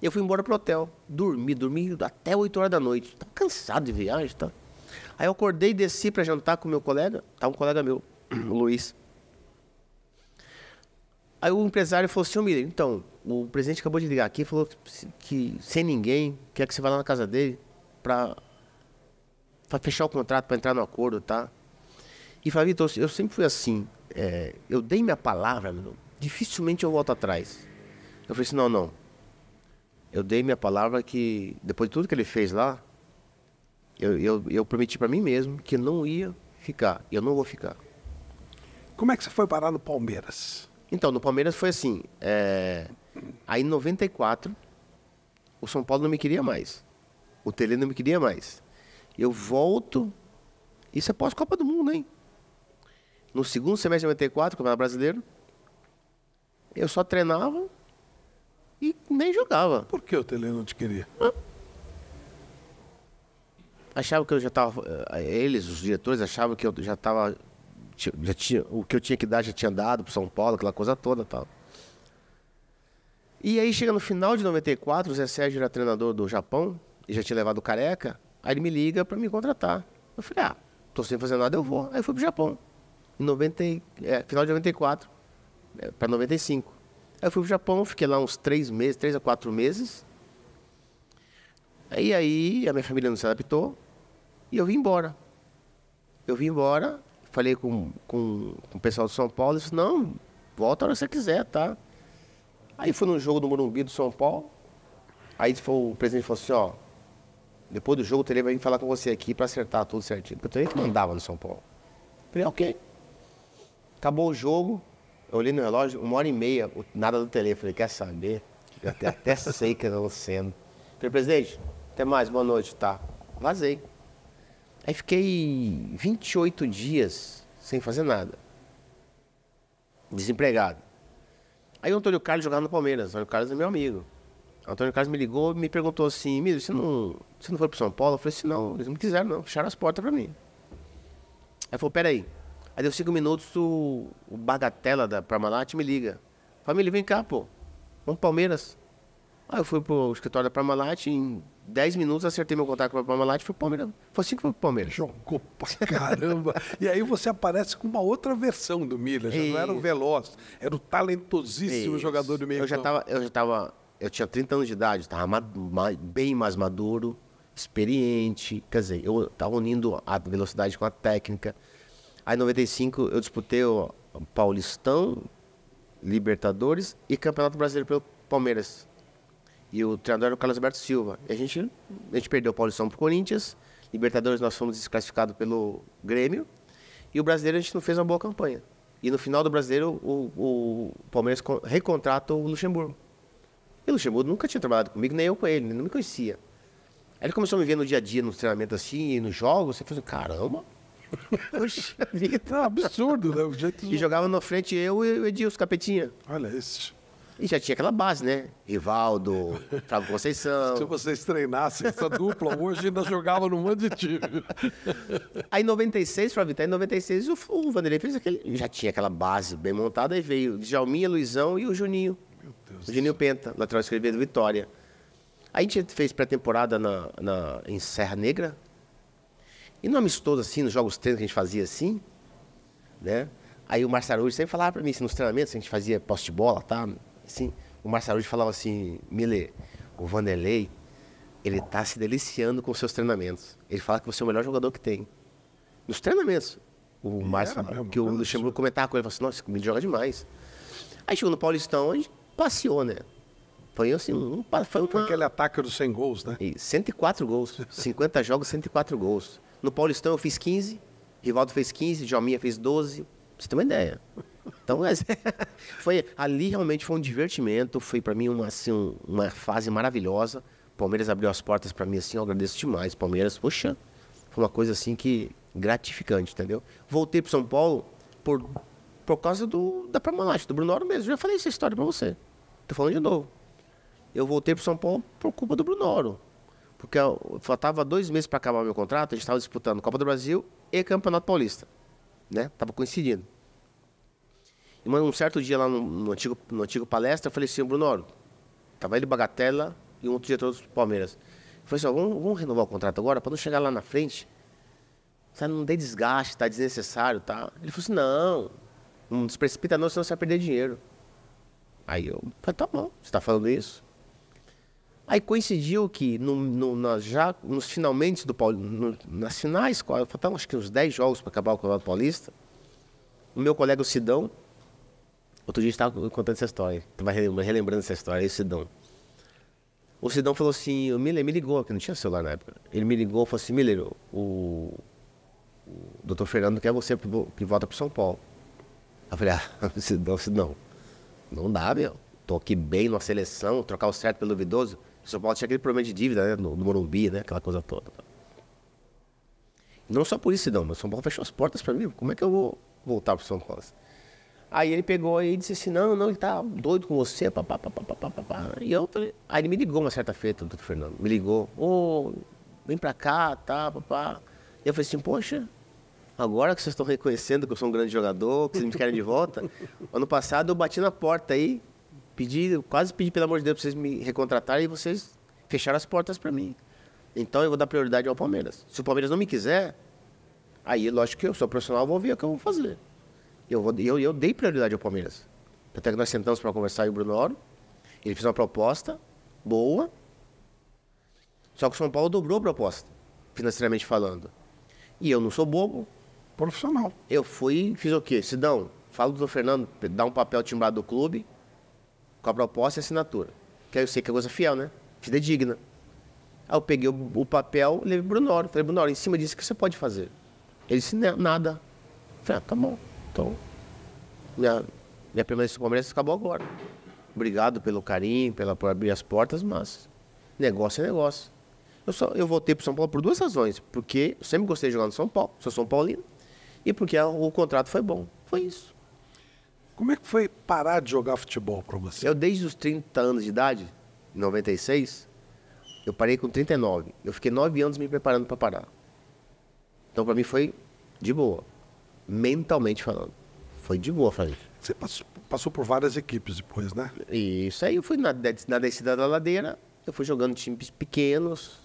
Eu fui embora pro hotel. Dormi, dormi até 8 horas da noite. Estava cansado de viagem, tá? Aí eu acordei e desci para jantar com meu colega. Tava tá um colega meu, o Luiz. Aí o empresário falou assim, então, o presidente acabou de ligar aqui, falou que, sem ninguém, quer que você vá lá na casa dele para fechar o contrato, para entrar no acordo, tá? E falei, Vitor, eu sempre fui assim, é, eu dei minha palavra, meu, dificilmente eu volto atrás. Eu falei assim, não, não. Eu dei minha palavra que, depois de tudo que ele fez lá, eu, eu, eu prometi para mim mesmo que não ia ficar, eu não vou ficar. Como é que você foi parar no Palmeiras? Então, no Palmeiras foi assim. É... Aí em 94, o São Paulo não me queria mais. O Tele não me queria mais. Eu volto. Isso é pós-Copa do Mundo, hein? No segundo semestre de 94, Campeonato Brasileiro, eu só treinava e nem jogava. Por que o Tele não te queria? Ah. Achava que eu já estava. Eh, eles, os diretores, achavam que eu já estava já tinha, o que eu tinha que dar já tinha dado para São Paulo, aquela coisa toda tal. E aí chega no final de 94, o Zé Sérgio era treinador do Japão e já tinha levado o Careca, aí ele me liga para me contratar. Eu falei, ah, tô sem fazer nada, eu vou. Aí eu fui pro Japão. Em 90, é, final de 94 é, para 95. Aí eu fui pro Japão, fiquei lá uns três meses, três a quatro meses. E aí a minha família não se adaptou e eu vim embora. Eu vim embora falei com, com, com o pessoal de São Paulo, disse, não, volta a hora que você quiser, tá? Aí fui no jogo do Morumbi do São Paulo, aí foi, o presidente falou assim, ó, depois do jogo o Tele vai vir falar com você aqui para acertar tudo certinho. Porque o Tele que mandava no São Paulo. Falei, ah, ok. Acabou o jogo, eu olhei no relógio, uma hora e meia, nada do Tele. Falei, quer saber? Eu até, até sei que eu não sendo. Falei, presidente, até mais, boa noite, tá? Vazei. Aí fiquei 28 dias sem fazer nada. Desempregado. Aí o Antônio Carlos jogava no Palmeiras. O Antônio Carlos é meu amigo. O Antônio Carlos me ligou e me perguntou assim: Miro, você não, você não foi pro São Paulo? Eu falei assim: não, eles não quiseram, não. Fecharam as portas para mim. Aí falou: peraí. Aí deu cinco minutos, o, o Bagatela da Parmalat me liga. Família, vem cá, pô. Vamos Palmeiras. Aí eu fui pro escritório da Parmalat em 10 minutos, acertei meu contato com a Palmeiras e foi Palmeiras. Foi assim que foi pro Palmeiras. Jogou pra caramba. e aí você aparece com uma outra versão do Miller. Já não era o veloz, era o talentosíssimo jogador do meio eu já tava, Eu já tava. Eu tinha 30 anos de idade, estava bem mais maduro, experiente. Quer dizer, eu estava unindo a velocidade com a técnica. Aí em 95 eu disputei o Paulistão, Libertadores e Campeonato Brasileiro pelo Palmeiras. E o treinador era o Carlos Alberto Silva. E a gente, a gente perdeu o Paulistão pro Corinthians. Libertadores nós fomos desclassificados pelo Grêmio. E o brasileiro a gente não fez uma boa campanha. E no final do brasileiro, o, o Palmeiras recontrata o Luxemburgo. E o Luxemburgo nunca tinha trabalhado comigo, nem eu com ele, não me conhecia. Aí ele começou a me ver no dia a dia, nos treinamentos assim, e nos jogos. Você falou assim, caramba. Poxa vida. É um absurdo, né? O jeito... E jogava na frente eu e o Edilson Capetinha. Olha isso. E já tinha aquela base, né? Rivaldo, Flávio Conceição. Se vocês treinassem essa dupla, hoje ainda jogava num monte de time. Aí em 96, Flávio, em 96 o, o Vanderlei fez aquele. Já tinha aquela base bem montada, aí veio Djalminha, Luizão e o Juninho. Meu Deus o Juninho Penta, lateral esquerdo do Vitória. Aí a gente fez pré-temporada na, na, em Serra Negra. E no amistoso, assim, nos jogos treinos que a gente fazia assim, né? Aí o Marcelo sempre falava para mim, assim, nos treinamentos, a gente fazia poste de bola, tá? Assim, o Marçarud falava assim, Miller, o Vanderlei, ele tá se deliciando com os seus treinamentos. Ele fala que você é o melhor jogador que tem. Nos treinamentos. O Márcio, que o Luxemburgo comentava com ele, ele falou assim, nossa, o Miller joga demais. Aí chegou no Paulistão, a gente passeou, né? Foi assim, um, foi uma... Foi aquele ataque dos 100 gols, né? E 104 gols. 50 jogos, 104 gols. No Paulistão eu fiz 15, Rivaldo fez 15, Jominha fez 12, você tem uma ideia. Então, é, foi, ali realmente foi um divertimento, foi para mim uma, assim, uma fase maravilhosa. Palmeiras abriu as portas para mim assim, eu agradeço demais. Palmeiras, poxa, foi uma coisa assim que gratificante, entendeu? Voltei para São Paulo por, por causa do, da Parmalat, do Bruno Auro mesmo. Eu já falei essa história para você. Tô falando de novo. Eu voltei para São Paulo por culpa do Bruno Auro. Porque eu, faltava dois meses para acabar o meu contrato, a gente estava disputando Copa do Brasil e Campeonato Paulista né? Tava coincidindo. E um certo dia lá no, no, antigo, no antigo palestra, eu falei assim, Bruno, Oro, tava ele Bagatela e um outro diretor do Palmeiras. Eu falei assim, vamos, vamos renovar o contrato agora para não chegar lá na frente. Sabe, não dê desgaste, tá desnecessário, tá? Ele falou assim, não, não se precipita não, senão você vai perder dinheiro. Aí eu falei, tá bom, você tá falando isso? Aí coincidiu que no, no, na, já nos finalmente do Paulista, no, nas finais, faltavam acho que uns 10 jogos para acabar o Campeonato Paulista, o meu colega o Sidão, outro dia estava contando essa história, estava relembrando essa história, aí o Sidão. O Sidão falou assim, o Miller me ligou, que não tinha celular na época. Ele me ligou e falou assim, Miller, o, o doutor Fernando quer você que volta para São Paulo. Eu falei, ah, Sidão, Sidão, não dá, meu. Tô aqui bem na seleção, trocar o certo pelo duvidoso. O São Paulo tinha aquele problema de dívida, né? No, no Morumbi, né? Aquela coisa toda. Não só por isso, não, mas o São Paulo fechou as portas para mim. Como é que eu vou voltar pro São Paulo? Aí ele pegou e disse assim: não, não, ele tá doido com você, papá, papá, papá, papá. E eu falei, aí ele me ligou uma certa feita, o doutor Fernando, me ligou: ô, oh, vem pra cá, tá, papá. E eu falei assim: poxa, agora que vocês estão reconhecendo que eu sou um grande jogador, que vocês me querem de volta, ano passado eu bati na porta aí, Pedi, quase pedi, pelo amor de Deus, pra vocês me recontratarem e vocês fecharam as portas para mim. Então eu vou dar prioridade ao Palmeiras. Se o Palmeiras não me quiser, aí lógico que eu sou profissional, vou ver o que eu vou fazer. Eu, vou, eu, eu dei prioridade ao Palmeiras. Até que nós sentamos para conversar e o Bruno Oro. Ele fez uma proposta boa. Só que o São Paulo dobrou a proposta, financeiramente falando. E eu não sou bobo. Profissional. Eu fui, fiz o quê? Sidão, falo do Fernando, dá um papel timbrado do clube com a proposta e assinatura. Que eu sei que é coisa fiel, né? Fidedigna. Aí eu peguei o, o papel e levei pro Falei, em cima disso, o que você pode fazer? Ele disse, né, nada. Falei, ah, tá bom. Então, minha, minha permanência no Palmeiras acabou agora. Obrigado pelo carinho, pela, por abrir as portas, mas negócio é negócio. Eu, só, eu voltei para São Paulo por duas razões. Porque eu sempre gostei de jogar no São Paulo, sou São Paulino, e porque o contrato foi bom. Foi isso. Como é que foi parar de jogar futebol para você? Eu, desde os 30 anos de idade, em 96, eu parei com 39. Eu fiquei 9 anos me preparando para parar. Então, para mim, foi de boa. Mentalmente falando. Foi de boa fazer. Você passou, passou, por várias equipes depois, né? Isso aí. Eu fui na, na descida da ladeira, eu fui jogando times pequenos.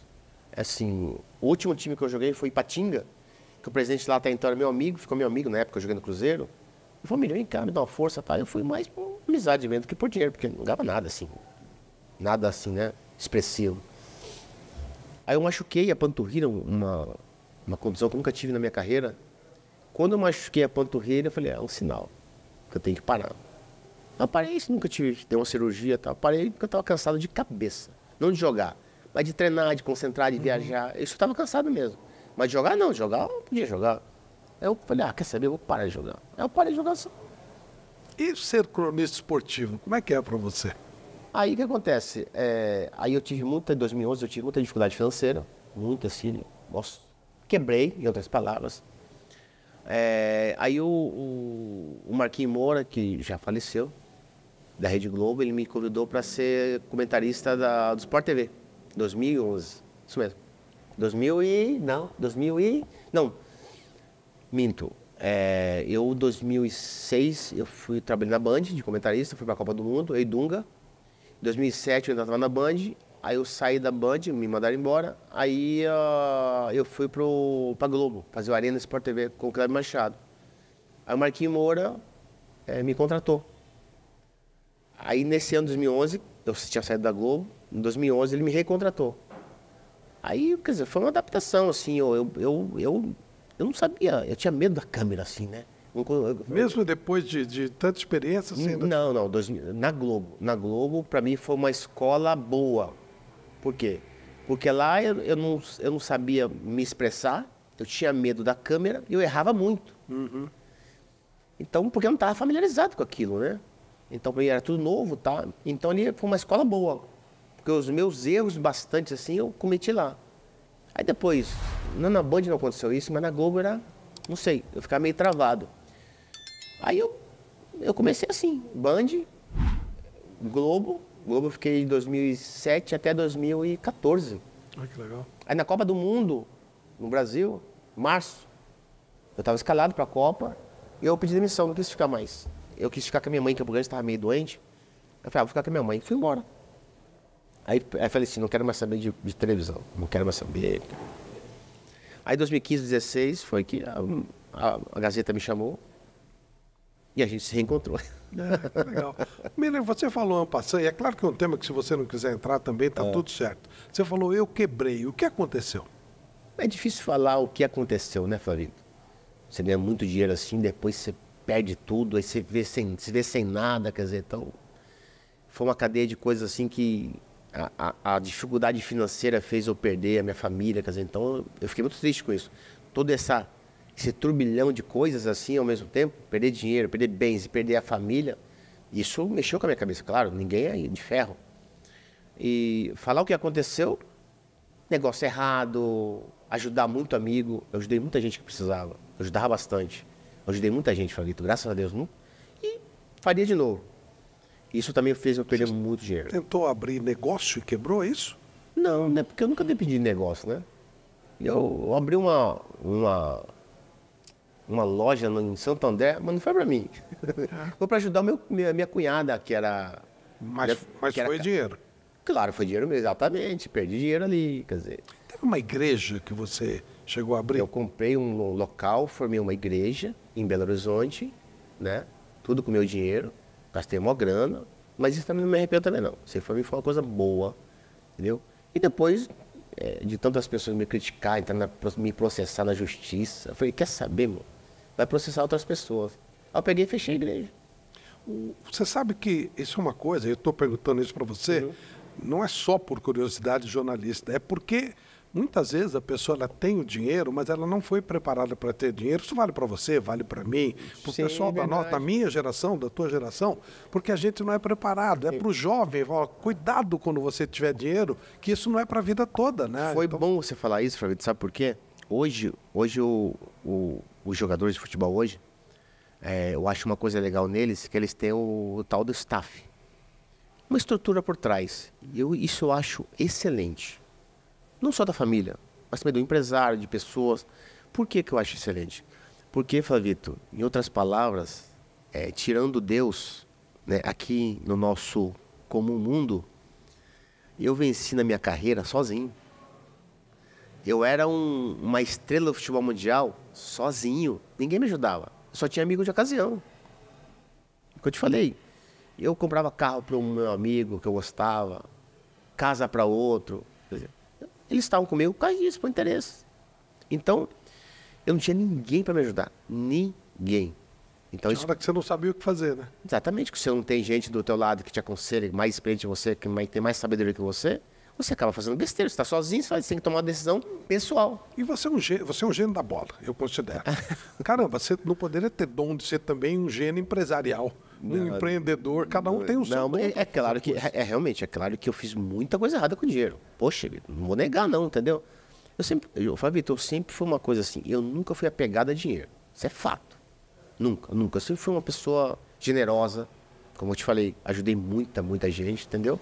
É assim, o último time que eu joguei foi Ipatinga, que o presidente lá até então era meu amigo, ficou meu amigo na época, eu joguei Cruzeiro. Ele falou, Miriam, vem cá, me dá uma força, tá? Eu fui mais por amizade mesmo que por dinheiro, porque não dava nada assim. Nada assim, né? Expressivo. Aí eu machuquei a panturrilha, uma, uma condição que eu nunca tive na minha carreira. Quando eu machuquei a panturrilha, eu falei, é um sinal que eu tenho que parar. Eu parei, nunca tive ter uma cirurgia e tal. Parei porque eu estava cansado de cabeça. Não de jogar, mas de treinar, de concentrar, de uhum. viajar. Isso eu estava cansado mesmo. Mas de jogar, não. De jogar, eu podia jogar. Eu falei, ah, quer saber? Eu vou parar de jogar. Aí eu parei de jogar só. E ser cronista esportivo, como é que é para você? Aí o que acontece? É, aí eu tive muita, em 2011, eu tive muita dificuldade financeira, muita assim, nossa, quebrei, em outras palavras. É, aí o, o, o Marquinhos Moura, que já faleceu, da Rede Globo, ele me convidou para ser comentarista da, do Sport TV, 2011, isso mesmo. 2000 e... não, 2000 e... não, Minto. É, eu, 2006, eu fui trabalhar na Band de comentarista, fui para a Copa do Mundo, eu e Dunga. Em 2007 eu ainda estava na Band, aí eu saí da Band, me mandaram embora, aí uh, eu fui para Globo, fazer o Arena Sport TV com o Cleber Machado. Aí o Marquinhos Moura é, me contratou. Aí nesse ano, 2011, eu tinha saído da Globo, em 2011 ele me recontratou. Aí, quer dizer, foi uma adaptação, assim, eu, eu, eu eu não sabia, eu tinha medo da câmera assim, né? Mesmo depois de, de tanta experiência? Assim, né? não, não. Dois, na Globo. Na Globo, para mim, foi uma escola boa. Por quê? Porque lá eu, eu, não, eu não sabia me expressar, eu tinha medo da câmera e eu errava muito. Uhum. Então, porque eu não estava familiarizado com aquilo, né? Então, para mim era tudo novo, tá? Então, ali foi uma escola boa. Porque os meus erros, bastante assim, eu cometi lá. Aí depois, não na Band não aconteceu isso, mas na Globo era, não sei, eu ficava meio travado. Aí eu, eu comecei assim, Band, Globo, Globo eu fiquei de 2007 até 2014. Ai, que legal. Aí na Copa do Mundo, no Brasil, março, eu estava escalado para a Copa e eu pedi demissão, não quis ficar mais. Eu quis ficar com a minha mãe, que a Grande estava meio doente. Eu falei, ah, vou ficar com a minha mãe. Fui embora. Aí, aí falei assim, não quero mais saber de, de televisão, não quero mais saber. Aí 2015, 2016 foi que a, a, a, Gazeta me chamou e a gente se reencontrou. É, legal. Miriam, você falou um passando, e é claro que é um tema que se você não quiser entrar também está é. tudo certo. Você falou, eu quebrei, o que aconteceu? É difícil falar o que aconteceu, né, Flavinho? Você ganha muito dinheiro assim, depois você perde tudo, aí você vê sem, você vê sem nada, quer dizer, então. Foi uma cadeia de coisas assim que a, a, dificuldade financeira fez eu perder a minha família, quer dizer, então eu fiquei muito triste com isso. Todo essa, esse turbilhão de coisas assim ao mesmo tempo, perder dinheiro, perder bens, perder a família, isso mexeu com a minha cabeça, claro, ninguém é de ferro. E falar o que aconteceu, negócio errado, ajudar muito amigo, eu ajudei muita gente que precisava, ajudava bastante, eu ajudei muita gente, Fabrício, graças a Deus, e faria de novo. Isso também fez eu perder Você muito dinheiro. Tentou abrir negócio e quebrou isso? Não, né? Porque eu nunca dependi de negócio, né? Eu, eu abri uma, uma, uma loja em Santo André, mas não foi para mim. É. foi para ajudar meu, minha, minha cunhada, que era. Mas, que mas foi dinheiro. Claro, foi dinheiro mesmo, exatamente. Perdi dinheiro ali, quer dizer. Teve uma igreja que você chegou a abrir? Eu comprei um local, formei uma igreja em Belo Horizonte, né? Tudo com meu dinheiro. Gastei uma grana, mas isso também não me arrependo também não. foi me foi uma coisa boa, entendeu? E depois é, de tantas pessoas me criticar, entrar na, me processar na justiça, eu falei, quer saber, mano? Vai processar outras pessoas. Aí eu peguei e fechei a igreja. Você sabe que isso é uma coisa, eu estou perguntando isso para você, uhum. não é só por curiosidade jornalista, é porque Muitas vezes a pessoa ela tem o dinheiro, mas ela não foi preparada para ter dinheiro. Isso vale para você, vale para mim, para o pessoal da, nossa, da minha geração, da tua geração, porque a gente não é preparado. É para o jovem, cuidado quando você tiver dinheiro, que isso não é para a vida toda, né? Foi então... bom você falar isso, Flavio, sabe por quê? Hoje, hoje o, o, os jogadores de futebol hoje, é, eu acho uma coisa legal neles, que eles têm o, o tal do staff. Uma estrutura por trás. Eu, isso eu acho excelente não só da família, mas também do empresário, de pessoas. Por que, que eu acho excelente? Porque, Flavito, em outras palavras, é, tirando Deus, né, aqui no nosso comum mundo, eu venci na minha carreira sozinho. Eu era um, uma estrela do futebol mundial sozinho. Ninguém me ajudava. Eu só tinha amigo de ocasião. O que eu te falei. Eu comprava carro para um meu amigo que eu gostava, casa para outro, eles estavam comigo por causa disso, por interesse. Então, eu não tinha ninguém para me ajudar. Ninguém. Então, isso... hora que você não sabia o que fazer, né? Exatamente, que você não tem gente do teu lado que te aconselhe é mais experiente que você, que tem mais sabedoria que você, você acaba fazendo besteira. Você está sozinho, você tem que tomar uma decisão pessoal. E você é um gênio, você é um gênio da bola, eu considero. Caramba, você não poderia ter dom de ser também um gênio empresarial do não, empreendedor. Cada um tem o seu. Não, é, é, claro que é, é, realmente é claro que eu fiz muita coisa errada com o dinheiro. Poxa, não vou negar não, entendeu? Eu sempre, eu, Fábio, eu sempre fui uma coisa assim. Eu nunca fui apegado a dinheiro. Isso é fato. Nunca, nunca. Eu sempre fui uma pessoa generosa. Como eu te falei, ajudei muita, muita gente, entendeu?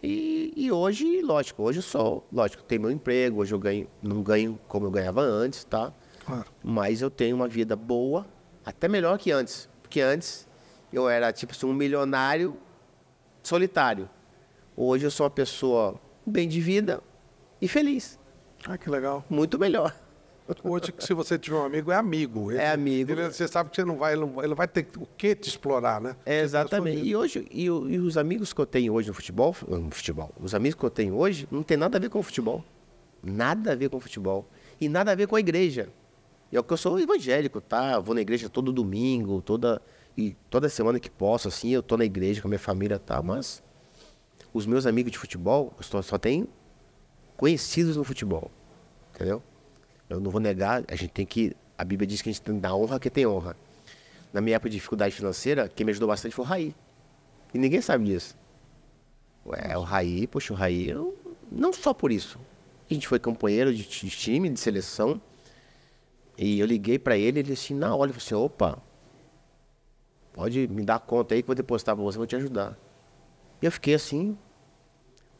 E, e, hoje, lógico, hoje eu sou, lógico, tenho meu emprego, hoje eu ganho, não ganho como eu ganhava antes, tá? Claro. Mas eu tenho uma vida boa, até melhor que antes. Porque antes eu era tipo assim, um milionário solitário. Hoje eu sou uma pessoa bem de vida e feliz. Ah, que legal. Muito melhor. Hoje, se você tiver um amigo, é amigo. Ele, é amigo. Ele, você sabe que você não vai, ele vai ter o que te explorar, né? É, exatamente. E hoje, e, e, os amigos que eu tenho hoje no futebol, no futebol, os amigos que eu tenho hoje não tem nada a ver com o futebol. Nada a ver com o futebol. E nada a ver com a igreja. E é o que eu sou evangélico, tá? Eu vou na igreja todo domingo, toda e toda semana que posso, assim, eu tô na igreja com a minha família, tá? Mas os meus amigos de futebol, eu só, só tenho conhecidos no futebol, entendeu? Eu não vou negar, a gente tem que, a Bíblia diz que a gente tem que dar honra a quem tem honra. Na minha época de dificuldade financeira, quem me ajudou bastante foi o Raí. E ninguém sabe disso. Ué, o Raí, poxa, o Raí, eu, não só por isso. A gente foi companheiro de, de time, de seleção. E eu liguei para ele, ele assim, na hora, ele falou assim, opa, Pode me dar conta aí que eu vou depositar pra você, vou te ajudar. E eu fiquei assim.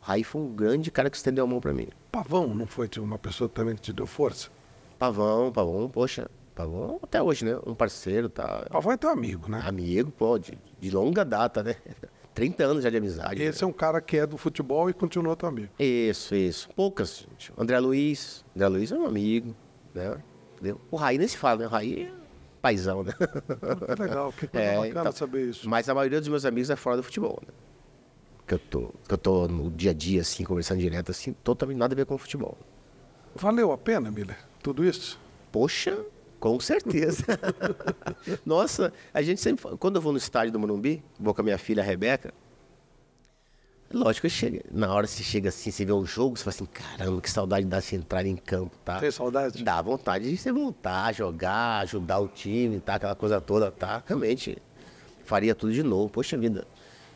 Raí foi um grande cara que estendeu a mão para mim. Pavão, não foi uma pessoa também que te deu força? Pavão, Pavão, poxa, Pavão até hoje, né? Um parceiro, tá. Pavão é teu amigo, né? Amigo, pô, de, de longa data, né? 30 anos já de amizade. Esse né? é um cara que é do futebol e continua teu amigo. Isso, isso. Poucas, gente. André Luiz. André Luiz é um amigo, né? Entendeu? O Raí nem se fala, né? O Raí paizão, né? É que legal, que coisa é, bacana então, saber isso. Mas a maioria dos meus amigos é fora do futebol, né? Que eu tô, que eu tô no dia a dia, assim, conversando direto, assim, totalmente nada a ver com o futebol. Valeu a pena, Miller, tudo isso? Poxa, com certeza. Nossa, a gente sempre. Quando eu vou no estádio do Morumbi, vou com a minha filha a Rebeca, Lógico, chega, na hora você chega assim, você vê o jogo, você fala assim, caramba, que saudade dá de entrar em campo, tá? Tem saudade? Dá vontade de você voltar, jogar, ajudar o time, tá? Aquela coisa toda, tá? Realmente, faria tudo de novo. Poxa vida,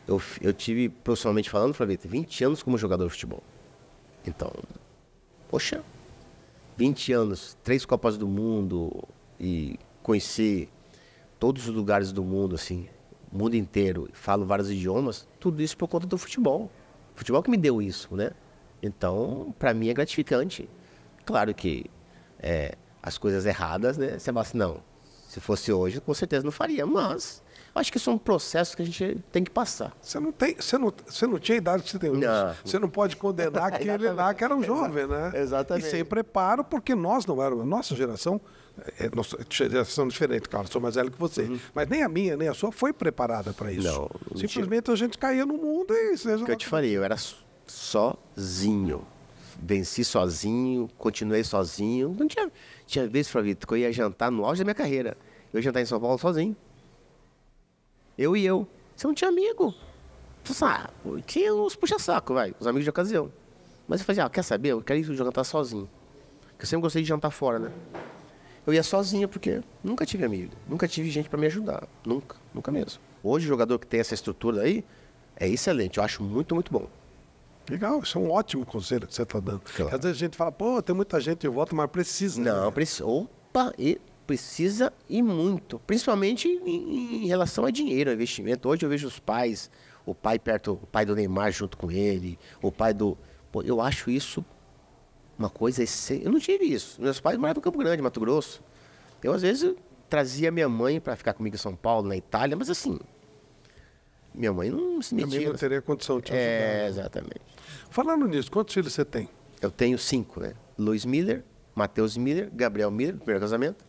eu, eu tive, profissionalmente falando, Flavito, 20 anos como jogador de futebol. Então, poxa, 20 anos, três Copas do Mundo e conheci todos os lugares do mundo, assim, mundo inteiro, falo vários idiomas tudo isso por conta do futebol. O futebol que me deu isso, né? Então, para mim é gratificante. Claro que é, as coisas erradas, né? Você fala assim, não, se fosse hoje, com certeza não faria, mas acho que isso é um processo que a gente tem que passar. Você não, tem, você não, você não tinha idade que você tem hoje. Não. Você não pode condenar aquele lá que era um jovem, né? Exatamente. E sem preparo, porque nós não éramos, a nossa geração é, nossa, é é, geração diferente, Carlos, sou mais velho que você. Uhum. Mas nem a minha, nem a sua foi preparada para isso. Não, não Simplesmente a gente caía no mundo e... Seja que eu te falei, eu era sozinho. Venci sozinho, continuei sozinho. Não tinha, tinha vez Flavito, que eu ia jantar no auge da minha carreira. Eu ia jantar em São Paulo sozinho. Eu e eu. Você não tinha amigo. Ah, tinha uns puxa-saco, vai, os amigos de ocasião. Mas eu falei, assim, ah, quer saber? Eu quero ir jantar sozinho. Porque eu sempre gostei de jantar fora, né? eu ia sozinha, porque nunca tive amigo, nunca tive gente para me ajudar. Nunca, nunca mesmo. Hoje, o jogador que tem essa estrutura aí é excelente, eu acho muito, muito bom. Legal, isso é um ótimo conselho que você está dando. Claro. Às vezes a gente fala, pô, tem muita gente em volta, mas precisa. Né? Não, precisa. Opa, e precisa e muito. Principalmente em, em relação a dinheiro, a investimento. Hoje eu vejo os pais, o pai perto, o pai do Neymar junto com ele, o pai do. Pô, eu acho isso uma coisa Eu não tive isso. Meus pais moravam em Campo Grande, Mato Grosso. Eu, às vezes, eu trazia minha mãe para ficar comigo em São Paulo, na Itália, mas assim. Minha mãe não se metia. Minha mãe não teria condição de te é, ajudar. É, exatamente. Falando nisso, quantos filhos você tem? Eu tenho cinco, né? Luiz Miller, Matheus Miller, Gabriel Miller, primeiro casamento.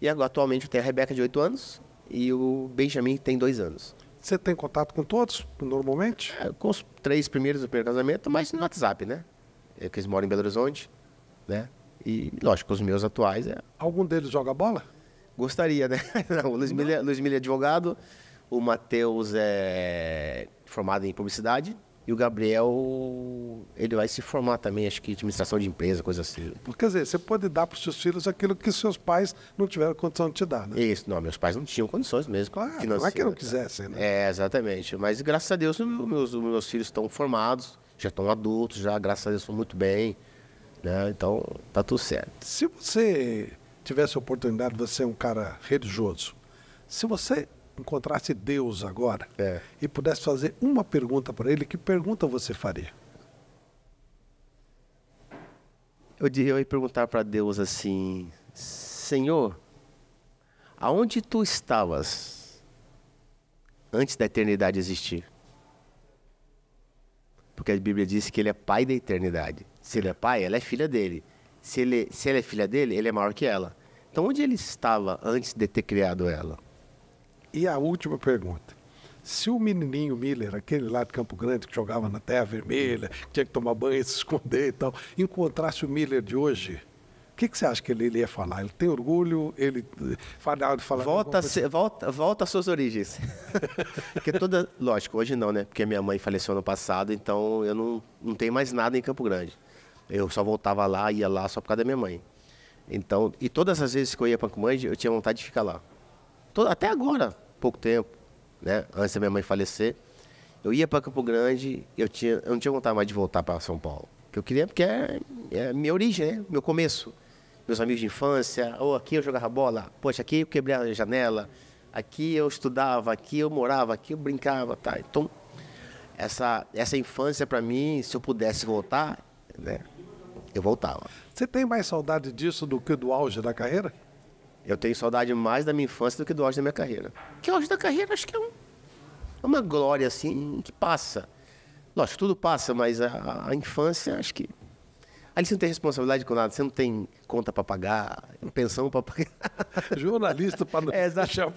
E agora, atualmente, eu tenho a Rebeca, de oito anos, e o Benjamin, que tem dois anos. Você tem contato com todos, normalmente? É, com os três primeiros do primeiro casamento, mas no WhatsApp, né? é, que eles moram em Belo Horizonte, né? E, lógico, os meus atuais é... Algum deles joga bola? Gostaria, né? Não, o Luiz Milha, Luiz Milha é advogado, o Matheus é formado em publicidade, e o Gabriel, ele vai se formar também, acho que administração de empresa, coisa assim. Quer dizer, você pode dar para os seus filhos aquilo que seus pais não tiveram condição de te dar, né? Isso, não, meus pais não tinham condições mesmo. Claro, não é que não né? quisessem, né? É, exatamente. Mas graças a Deus, meus, meus filhos estão formados, já estão adultos, já, graças a Deus, estão muito bem. Né? Então, tá tudo certo. Se você tivesse a oportunidade, você é um cara religioso. Se você encontrasse Deus agora é. e pudesse fazer uma pergunta para ele, que pergunta você faria? Eu diria eu ia perguntar para Deus assim: Senhor, aonde tu estavas antes da eternidade existir? Porque a Bíblia diz que ele é pai da eternidade. Se ele é pai, ela é filha dele. Se, ele, se ela é filha dele, ele é maior que ela. Então, onde ele estava antes de ter criado ela? E a última pergunta. Se o menininho Miller, aquele lá de Campo Grande que jogava na Terra Vermelha, tinha que tomar banho, e se esconder e tal, encontrasse o Miller de hoje, o que, que, você acha que ele, ele, ia falar? Ele tem orgulho? Ele fala, fala volta, se, volta, volta às suas origens. porque toda, lógico, hoje não, né? Porque minha mãe faleceu ano passado, então eu não, não tenho mais nada em Campo Grande. Eu só voltava lá, ia lá só por causa da minha mãe. Então, e todas as vezes que eu ia para Campo Grande, eu tinha vontade de ficar lá. Todo, até agora, pouco tempo, né? Antes da minha mãe falecer, eu ia para Campo Grande, eu tinha, eu não tinha vontade mais de voltar para São Paulo. Eu queria porque é, é minha origem, né? Meu começo meus amigos de infância, ou aqui eu jogava bola, poxa, aqui eu quebrei a janela, aqui eu estudava, aqui eu morava, aqui eu brincava, tá? Então, essa, essa infância para mim, se eu pudesse voltar, né, eu voltava. Você tem mais saudade disso do que do auge da carreira? Eu tenho saudade mais da minha infância do que do auge da minha carreira. Que o auge da carreira acho que é um, é uma glória assim que passa. Lógico, tudo passa, mas a, a infância acho que Ali você não tem responsabilidade com nada, você não tem conta para pagar, pensão para pagar. Jornalista para não é, deixar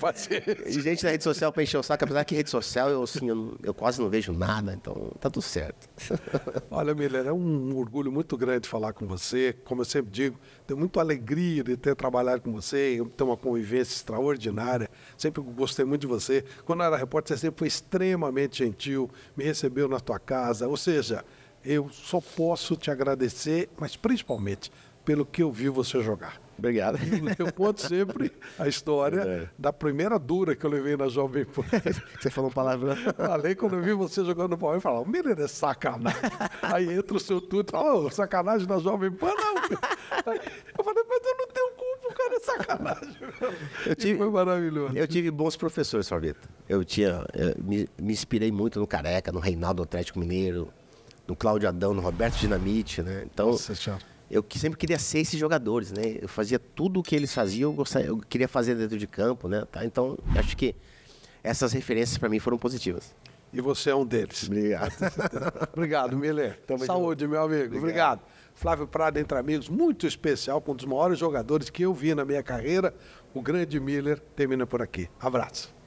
E Gente na rede social para encher o saco, apesar que rede social eu, assim, eu, eu, quase não vejo nada, então tá tudo certo. Olha, Miller, é um orgulho muito grande falar com você. Como eu sempre digo, tenho muita alegria de ter trabalhado com você, ter uma convivência extraordinária. Sempre gostei muito de você. Quando eu era repórter, você sempre foi extremamente gentil, me recebeu na tua casa. Ou seja, eu só posso te agradecer, mas principalmente pelo que eu vi você jogar. Obrigado. eu conto sempre a história é. da primeira dura que eu levei na Jovem Pan. Você falou palavra. Falei quando eu vi você jogando no Palmeiras, falava, menino, é sacanagem. Aí entra o seu tudo, oh, sacanagem na Jovem Pan, não. eu falei, mas eu não tenho culpa, o cara é sacanagem. Eu tive, foi maravilhoso. Eu tive bons professores, Sorveta. Eu tinha, eu eh, me, me inspirei muito no Careca, no Reinaldo Atlético Mineiro, no Cláudio Adão, no Roberto Dinamite, né? Então, Nossa, eu sempre queria ser esses jogadores, né? Eu fazia tudo o que eles faziam, eu, eu queria fazer dentro de campo, né? Tá? Então, acho que essas referências para mim foram positivas. E você é um deles. Obrigado. Obrigado, Miller. Saúde, meu amigo. Obrigado. Obrigado. Flávio Prado entre amigos, muito especial, com um dos maiores jogadores que eu vi na minha carreira. O grande Miller termina por aqui. Abraço.